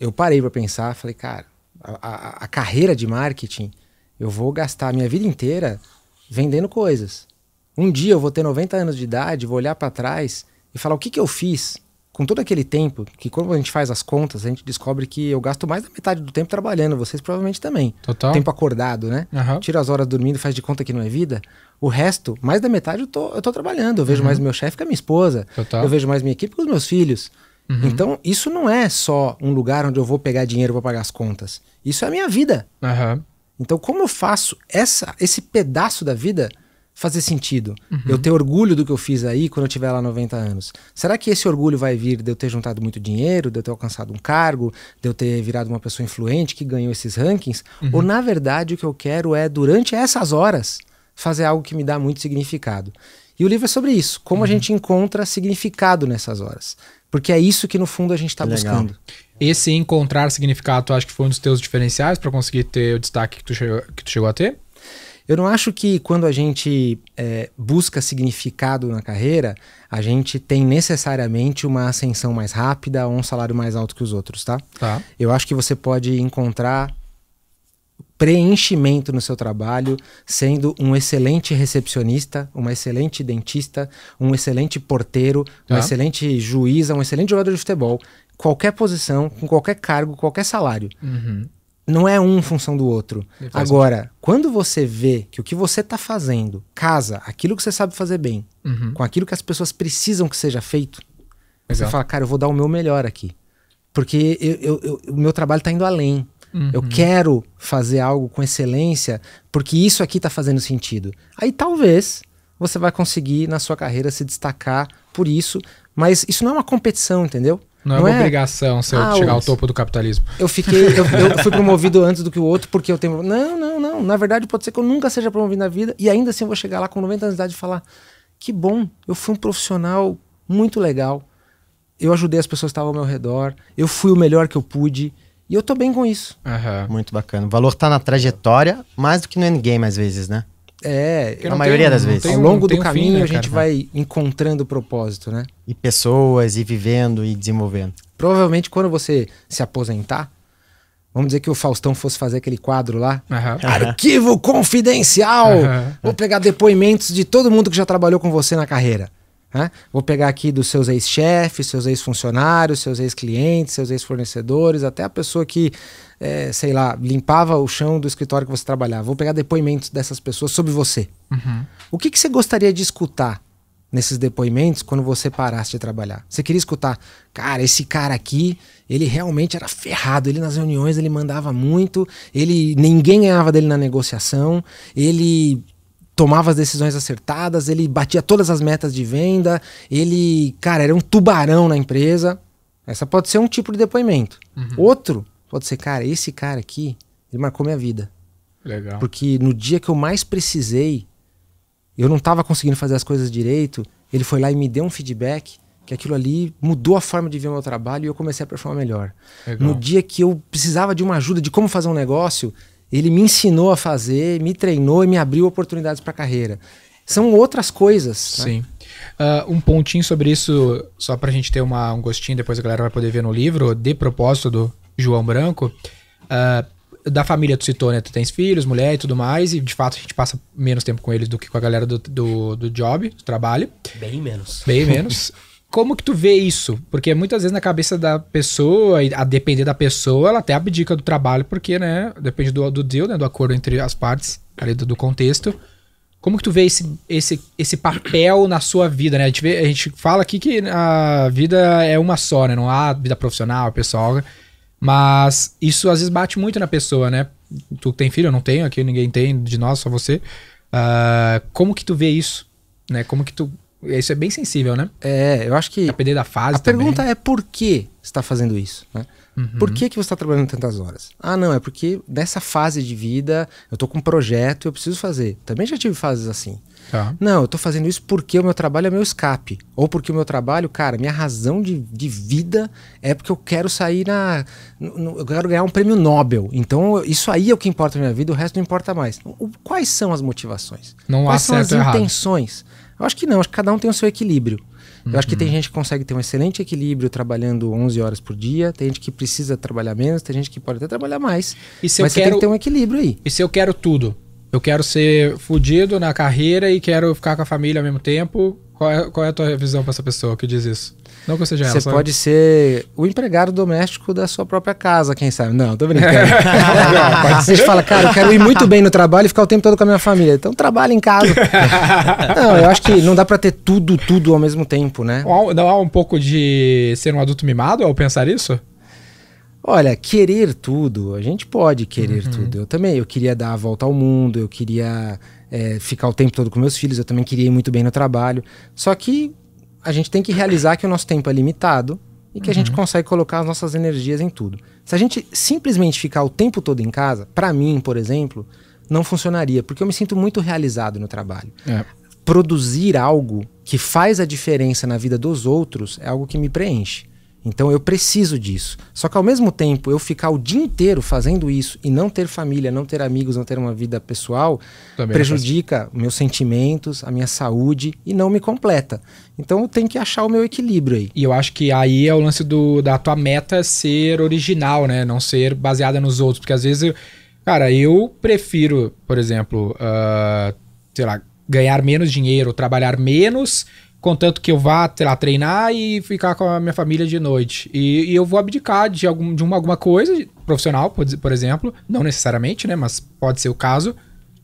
eu parei para pensar, falei, cara, a, a, a carreira de marketing, eu vou gastar a minha vida inteira vendendo coisas. Um dia eu vou ter 90 anos de idade, vou olhar para trás e falar o que, que eu fiz com todo aquele tempo, que quando a gente faz as contas, a gente descobre que eu gasto mais da metade do tempo trabalhando, vocês provavelmente também. Total. Tempo acordado, né? Uhum. Tira as horas dormindo, faz de conta que não é vida. O resto, mais da metade eu tô, eu tô trabalhando. Eu vejo uhum. mais meu chefe que a minha esposa. Total. Eu vejo mais minha equipe que os meus filhos. Uhum. Então, isso não é só um lugar onde eu vou pegar dinheiro para pagar as contas. Isso é a minha vida. Então, como eu faço essa, esse pedaço da vida fazer sentido. Uhum. Eu ter orgulho do que eu fiz aí quando eu tiver lá 90 anos. Será que esse orgulho vai vir de eu ter juntado muito dinheiro, de eu ter alcançado um cargo, de eu ter virado uma pessoa influente que ganhou esses rankings? Uhum. Ou na verdade o que eu quero é, durante essas horas, fazer algo que me dá muito significado? E o livro é sobre isso, como uhum. a gente encontra significado nessas horas. Porque é isso que no fundo a gente está buscando. Esse encontrar significado, tu acho que foi um dos teus diferenciais para conseguir ter o destaque que tu chegou, que tu chegou a ter? Eu não acho que quando a gente é, busca significado na carreira, a gente tem necessariamente uma ascensão mais rápida ou um salário mais alto que os outros, tá? tá. Eu acho que você pode encontrar preenchimento no seu trabalho, sendo um excelente recepcionista, uma excelente dentista, um excelente porteiro, tá. um excelente juíza, um excelente jogador de futebol, qualquer posição, com qualquer cargo, qualquer salário. Uhum não é um função do outro. Agora, sentido. quando você vê que o que você está fazendo casa aquilo que você sabe fazer bem uhum. com aquilo que as pessoas precisam que seja feito, você fala, cara, eu vou dar o meu melhor aqui. Porque eu, eu, eu, o meu trabalho está indo além. Uhum. Eu quero fazer algo com excelência porque isso aqui está fazendo sentido. Aí talvez você vai conseguir na sua carreira se destacar por isso, mas isso não é uma competição, entendeu? Não, não é uma é... obrigação seu ah, chegar ao topo do capitalismo. Eu fiquei, eu, eu, fui promovido antes do que o outro porque eu tenho. Não, não, não. Na verdade, pode ser que eu nunca seja promovido na vida e ainda assim eu vou chegar lá com 90 anos de idade e falar: que bom, eu fui um profissional muito legal. Eu ajudei as pessoas que estavam ao meu redor. Eu fui o melhor que eu pude. E eu tô bem com isso. Uhum. Muito bacana. O valor tá na trajetória mais do que no endgame, às vezes, né? É, a maioria tem, das vezes. Ao longo do caminho, fim, né, a gente cara? vai encontrando o propósito, né? E pessoas, e vivendo, e desenvolvendo. Provavelmente quando você se aposentar, Vamos dizer que o Faustão fosse fazer aquele quadro lá. Arquivo confidencial! Vou pegar depoimentos de todo mundo que já trabalhou com você na carreira. Né? Vou pegar aqui dos seus ex-chefes, seus ex-funcionários, seus ex-clientes, seus ex-fornecedores, até a pessoa que, é, sei lá, limpava o chão do escritório que você trabalhava. Vou pegar depoimentos dessas pessoas sobre você. Uhum. O que, que você gostaria de escutar nesses depoimentos quando você parasse de trabalhar? Você queria escutar, cara, esse cara aqui, ele realmente era ferrado, ele nas reuniões ele mandava muito, ele ninguém ganhava dele na negociação, ele tomava as decisões acertadas, ele batia todas as metas de venda, ele, cara, era um tubarão na empresa. Essa pode ser um tipo de depoimento. Uhum. Outro pode ser, cara, esse cara aqui, ele marcou minha vida. Legal. Porque no dia que eu mais precisei, eu não estava conseguindo fazer as coisas direito, ele foi lá e me deu um feedback que aquilo ali mudou a forma de ver o meu trabalho e eu comecei a performar melhor. Legal. No dia que eu precisava de uma ajuda de como fazer um negócio, ele me ensinou a fazer, me treinou e me abriu oportunidades para carreira. São outras coisas. Né? Sim. Uh, um pontinho sobre isso, só para a gente ter uma, um gostinho, depois a galera vai poder ver no livro, de propósito do João Branco. Uh, da família tu citou, né? Tu tens filhos, mulher e tudo mais, e de fato a gente passa menos tempo com eles do que com a galera do, do, do job, do trabalho. Bem menos. Bem menos. Como que tu vê isso? Porque muitas vezes na cabeça da pessoa, a depender da pessoa, ela até abdica do trabalho, porque, né, depende do, do deal, né, do acordo entre as partes, ali do, do contexto. Como que tu vê esse, esse, esse papel na sua vida, né? A gente, vê, a gente fala aqui que a vida é uma só, né? Não há vida profissional, pessoal. Mas isso às vezes bate muito na pessoa, né? Tu tem filho, eu não tenho, aqui ninguém tem, de nós, só você. Uh, como que tu vê isso? Né? Como que tu isso é bem sensível, né? É, eu acho que. Depender da fase. A também. pergunta é por que está fazendo isso, né? Uhum. Por que, que você está trabalhando tantas horas? Ah, não, é porque nessa fase de vida eu estou com um projeto e eu preciso fazer. Também já tive fases assim. Tá. Não, eu estou fazendo isso porque o meu trabalho é meu escape. Ou porque o meu trabalho, cara, minha razão de, de vida é porque eu quero sair na. No, eu quero ganhar um prêmio Nobel. Então, isso aí é o que importa na minha vida, o resto não importa mais. O, quais são as motivações? Não quais são as intenções? Errado. Eu acho que não, acho que cada um tem o seu equilíbrio. Eu acho que tem uhum. gente que consegue ter um excelente equilíbrio trabalhando 11 horas por dia, tem gente que precisa trabalhar menos, tem gente que pode até trabalhar mais. E se mas eu você quero... tem que ter um equilíbrio aí. E se eu quero tudo? Eu quero ser fudido na carreira e quero ficar com a família ao mesmo tempo. Qual é, qual é a tua visão para essa pessoa que diz isso? Não que eu seja Você pode ser o empregado doméstico da sua própria casa, quem sabe. Não, tô brincando. Você fala, cara, eu quero ir muito bem no trabalho e ficar o tempo todo com a minha família. Então trabalha em casa. não, eu acho que não dá para ter tudo, tudo ao mesmo tempo, né? Não há um pouco de ser um adulto mimado ao pensar isso? Olha, querer tudo, a gente pode querer uhum. tudo. Eu também, eu queria dar a volta ao mundo, eu queria é, ficar o tempo todo com meus filhos, eu também queria ir muito bem no trabalho. Só que a gente tem que realizar que o nosso tempo é limitado e que uhum. a gente uhum. consegue colocar as nossas energias em tudo. Se a gente simplesmente ficar o tempo todo em casa, para mim, por exemplo, não funcionaria, porque eu me sinto muito realizado no trabalho. É. Produzir algo que faz a diferença na vida dos outros é algo que me preenche. Então eu preciso disso. Só que ao mesmo tempo, eu ficar o dia inteiro fazendo isso e não ter família, não ter amigos, não ter uma vida pessoal, Também é prejudica meus sentimentos, a minha saúde e não me completa. Então eu tenho que achar o meu equilíbrio aí. E eu acho que aí é o lance do, da tua meta ser original, né? Não ser baseada nos outros. Porque às vezes, eu, cara, eu prefiro, por exemplo, uh, sei lá, ganhar menos dinheiro, trabalhar menos contanto que eu vá lá, treinar e ficar com a minha família de noite. E, e eu vou abdicar de, algum, de uma, alguma coisa profissional, por, por exemplo, não necessariamente, né? Mas pode ser o caso.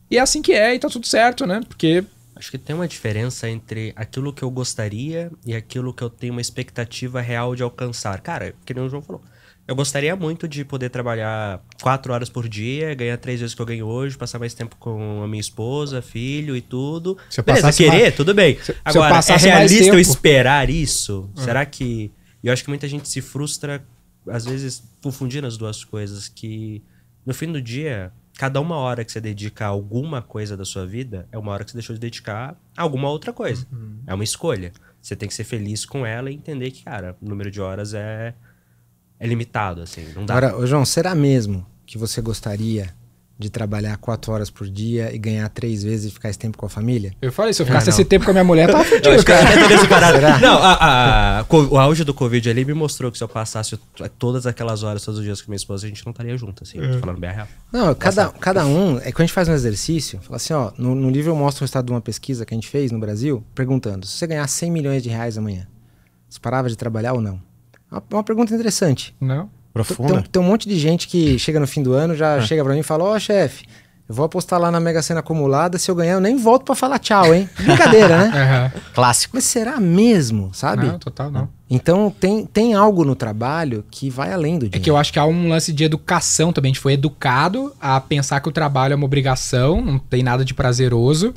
E é assim que é, e tá tudo certo, né? Porque. Acho que tem uma diferença entre aquilo que eu gostaria e aquilo que eu tenho uma expectativa real de alcançar. Cara, que nem o João falou. Eu gostaria muito de poder trabalhar quatro horas por dia, ganhar três vezes o que eu ganho hoje, passar mais tempo com a minha esposa, filho e tudo. Se eu Beleza, querer, mais... tudo bem. Se, Agora, se eu é realista eu esperar isso? Hum. Será que... Eu acho que muita gente se frustra, às vezes, confundindo as duas coisas, que no fim do dia, cada uma hora que você dedica a alguma coisa da sua vida, é uma hora que você deixou de dedicar a alguma outra coisa. Uhum. É uma escolha. Você tem que ser feliz com ela e entender que, cara, o número de horas é é limitado, assim, não dá. Agora, João, será mesmo que você gostaria de trabalhar quatro horas por dia e ganhar três vezes e ficar esse tempo com a família? Eu falei, se eu ah, ficasse ah, esse tempo com a minha mulher, tava tá fudido, cara. Não, a, a, o auge do Covid ali me mostrou que se eu passasse todas aquelas horas, todos os dias com minha esposa, a gente não estaria junto, assim, uhum. falando bem a real. Não, tá cada, cada um, é quando a gente faz um exercício, fala assim, ó, no, no livro eu mostro o resultado de uma pesquisa que a gente fez no Brasil, perguntando, se você ganhar 100 milhões de reais amanhã, você parava de trabalhar ou não? É uma, pergunta interessante. Não. Profunda. Tem, tem, um monte de gente que chega no fim do ano, já é. chega para mim e fala: Ó, oh, chefe, eu vou apostar lá na Mega Sena acumulada. Se eu ganhar, eu nem volto para falar tchau, hein? Brincadeira, né? Uhum. Clássico. Mas será mesmo, sabe? Não, total não. Então tem, tem algo no trabalho que vai além do dinheiro. É que eu acho que há um lance de educação também. A gente foi educado a pensar que o trabalho é uma obrigação, não tem nada de prazeroso,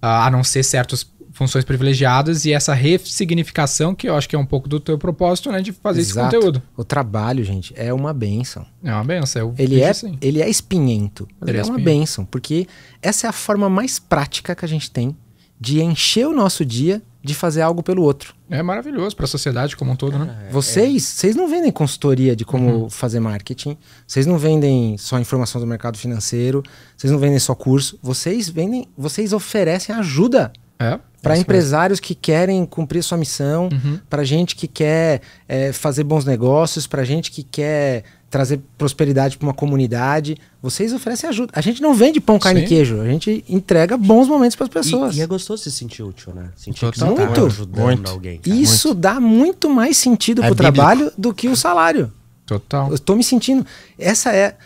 a não ser certos funções privilegiadas e essa ressignificação, que eu acho que é um pouco do teu propósito, né? De fazer Exato. esse conteúdo. O trabalho, gente, é uma benção. É uma benção. Ele é, assim. ele é espinhento, ele, ele é, é uma benção, porque essa é a forma mais prática que a gente tem de encher o nosso dia de fazer algo pelo outro. É maravilhoso para a sociedade como um todo, né? É, vocês, vocês não vendem consultoria de como uhum. fazer marketing, vocês não vendem só informação do mercado financeiro, vocês não vendem só curso, vocês vendem, vocês oferecem ajuda. É. Para empresários mesmo. que querem cumprir sua missão, uhum. para gente que quer é, fazer bons negócios, para gente que quer trazer prosperidade para uma comunidade. Vocês oferecem ajuda. A gente não vende pão, carne Sim. e queijo. A gente entrega bons momentos para as pessoas. E, e, é gostoso se sentir útil, né? Sentir que tá muito, tá ajudando muito. alguém. Cara. Isso muito. dá muito mais sentido é para o trabalho do que o salário. Total. Eu estou me sentindo. Essa é,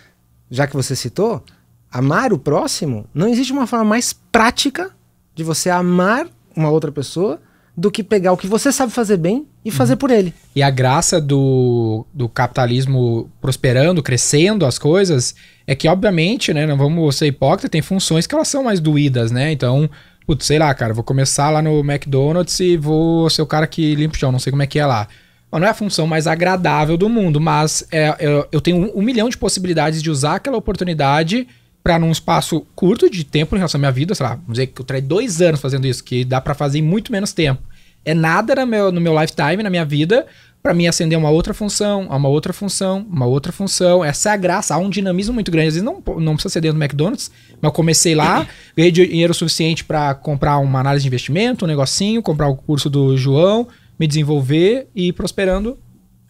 já que você citou, amar o próximo. Não existe uma forma mais prática de você amar uma outra pessoa do que pegar o que você sabe fazer bem e fazer uhum. por ele. E a graça do, do capitalismo prosperando, crescendo as coisas, é que, obviamente, né, não vamos ser hipócrita, tem funções que elas são mais doídas, né? Então, putz, sei lá, cara, vou começar lá no McDonald's e vou ser o cara que limpa o chão, não sei como é que é lá. Não é a função mais agradável do mundo, mas é, eu, é, eu tenho um, um milhão de possibilidades de usar aquela oportunidade para num espaço curto de tempo em relação à minha vida, sei lá, vamos dizer que eu trai dois anos fazendo isso, que dá para fazer em muito menos tempo. É nada no meu, no meu lifetime, na minha vida, para mim acender uma outra função, uma outra função, uma outra função. Essa é a graça, há um dinamismo muito grande. Às vezes não, não precisa ser dentro do McDonald's, mas eu comecei lá, ganhei dinheiro suficiente para comprar uma análise de investimento, um negocinho, comprar o curso do João, me desenvolver e ir prosperando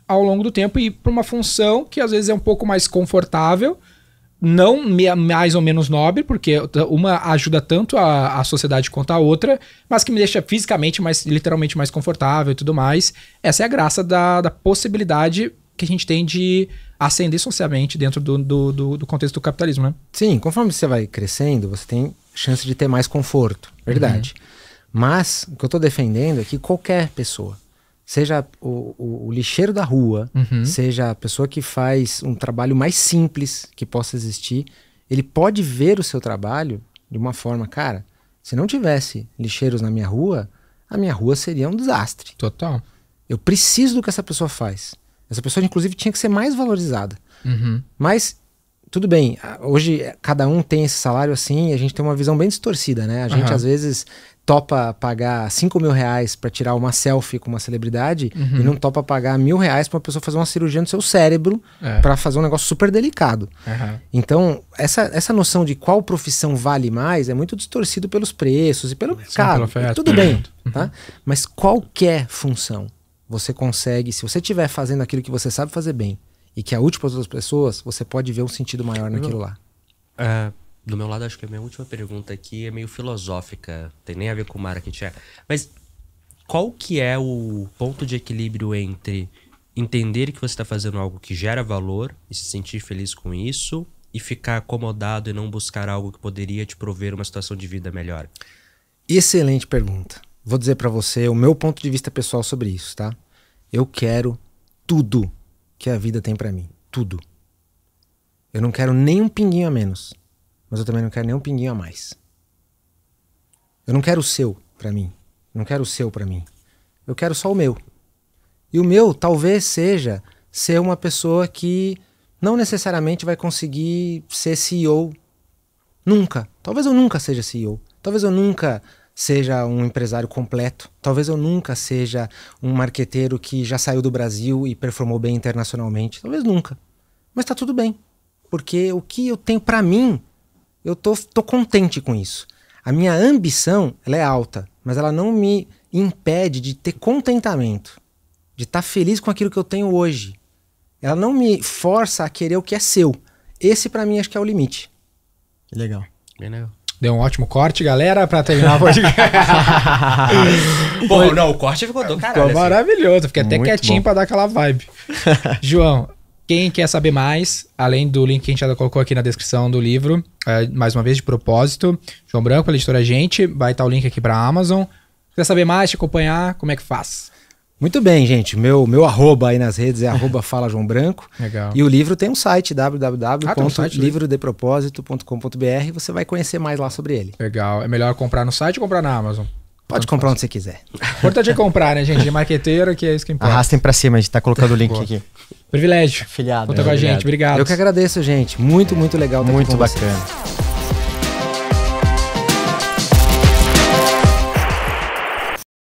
ao longo do tempo e para uma função que às vezes é um pouco mais confortável não mais ou menos nobre, porque uma ajuda tanto a, a sociedade quanto a outra, mas que me deixa fisicamente, mais, literalmente mais confortável e tudo mais. Essa é a graça da, da possibilidade que a gente tem de ascender socialmente dentro do, do, do, do contexto do capitalismo, né? Sim, conforme você vai crescendo, você tem chance de ter mais conforto, verdade. Uhum. Mas o que eu estou defendendo é que qualquer pessoa, seja o, o, o, lixeiro da rua, uhum. seja a pessoa que faz um trabalho mais simples que possa existir, ele pode ver o seu trabalho de uma forma, cara, se não tivesse lixeiros na minha rua, a minha rua seria um desastre. Total. Eu preciso do que essa pessoa faz. Essa pessoa, inclusive, tinha que ser mais valorizada. Uhum. Mas, tudo bem, hoje eh, cada um tem esse salário assim, a gente tem uma visão bem distorcida, né? A gente, uhum. às vezes, topa pagar 5 mil reais para tirar uma selfie com uma celebridade uhum. e não topa pagar mil reais para uma pessoa fazer uma cirurgia no seu cérebro é. para fazer um negócio super delicado. Uhum. Então, essa, essa noção de qual profissão vale mais é muito distorcido pelos preços e pelo Sim, mercado. tudo bem, né? tá? Uhum. Mas qualquer função você consegue, se você estiver fazendo aquilo que você sabe fazer bem e que é útil para outras pessoas, você pode ver um sentido maior naquilo lá. É, do meu lado, acho que a minha última pergunta aqui é meio filosófica, tem nem a ver com marketing. É. Mas qual que é o ponto de equilíbrio entre entender que você está fazendo algo que gera valor e se sentir feliz com isso e ficar acomodado e não buscar algo que poderia te prover uma situação de vida melhor? Excelente pergunta. Vou dizer para você o meu ponto de vista pessoal sobre isso, tá? Eu quero tudo que a vida tem para mim, tudo. Eu não quero nem um pinguinho a menos mas eu também não quero nem um pinguinho a mais. Eu não quero o seu para mim. Não quero o seu para mim. Eu quero só o meu. E o meu talvez seja ser uma pessoa que não necessariamente vai conseguir ser CEO nunca. Talvez eu nunca seja CEO. Talvez eu nunca seja um empresário completo. Talvez eu nunca seja um marqueteiro que já saiu do Brasil e performou bem internacionalmente. Talvez nunca. Mas tá tudo bem. Porque o que eu tenho para mim eu tô, tô contente com isso. A minha ambição ela é alta, mas ela não me impede de ter contentamento, de estar tá feliz com aquilo que eu tenho hoje. Ela não me força a querer o que é seu. Esse para mim acho que é o limite. Legal. Bem legal. Deu um ótimo corte, galera, pra terminar o podcast. bom, não, o corte ficou do caralho. Ficou assim. maravilhoso. Fiquei até Muito quietinho bom. pra dar aquela vibe. João, quem quer saber mais, além do link que a gente já colocou aqui na descrição do livro, é, mais uma vez de propósito, João Branco, pela editora Gente, vai estar o link aqui para a Amazon. Quer saber mais, te acompanhar, como é que faz? Muito bem, gente. Meu, meu arroba aí nas redes é arroba Fala João Branco. Legal. E o livro tem um site, ah, né? www.livrodepropósito.com.br. você vai conhecer mais lá sobre ele. Legal. É melhor comprar no site ou comprar na Amazon? Pode comprar onde você quiser. O importante é comprar, né, gente? De marqueteiro, que é isso que importa. Arrastem pra cima, a gente tá colocando o link Boa. aqui. Privilégio. Filiado. Conta é, com a gente, obrigado. Eu que agradeço, gente. Muito, muito legal. Muito bacana. Vocês.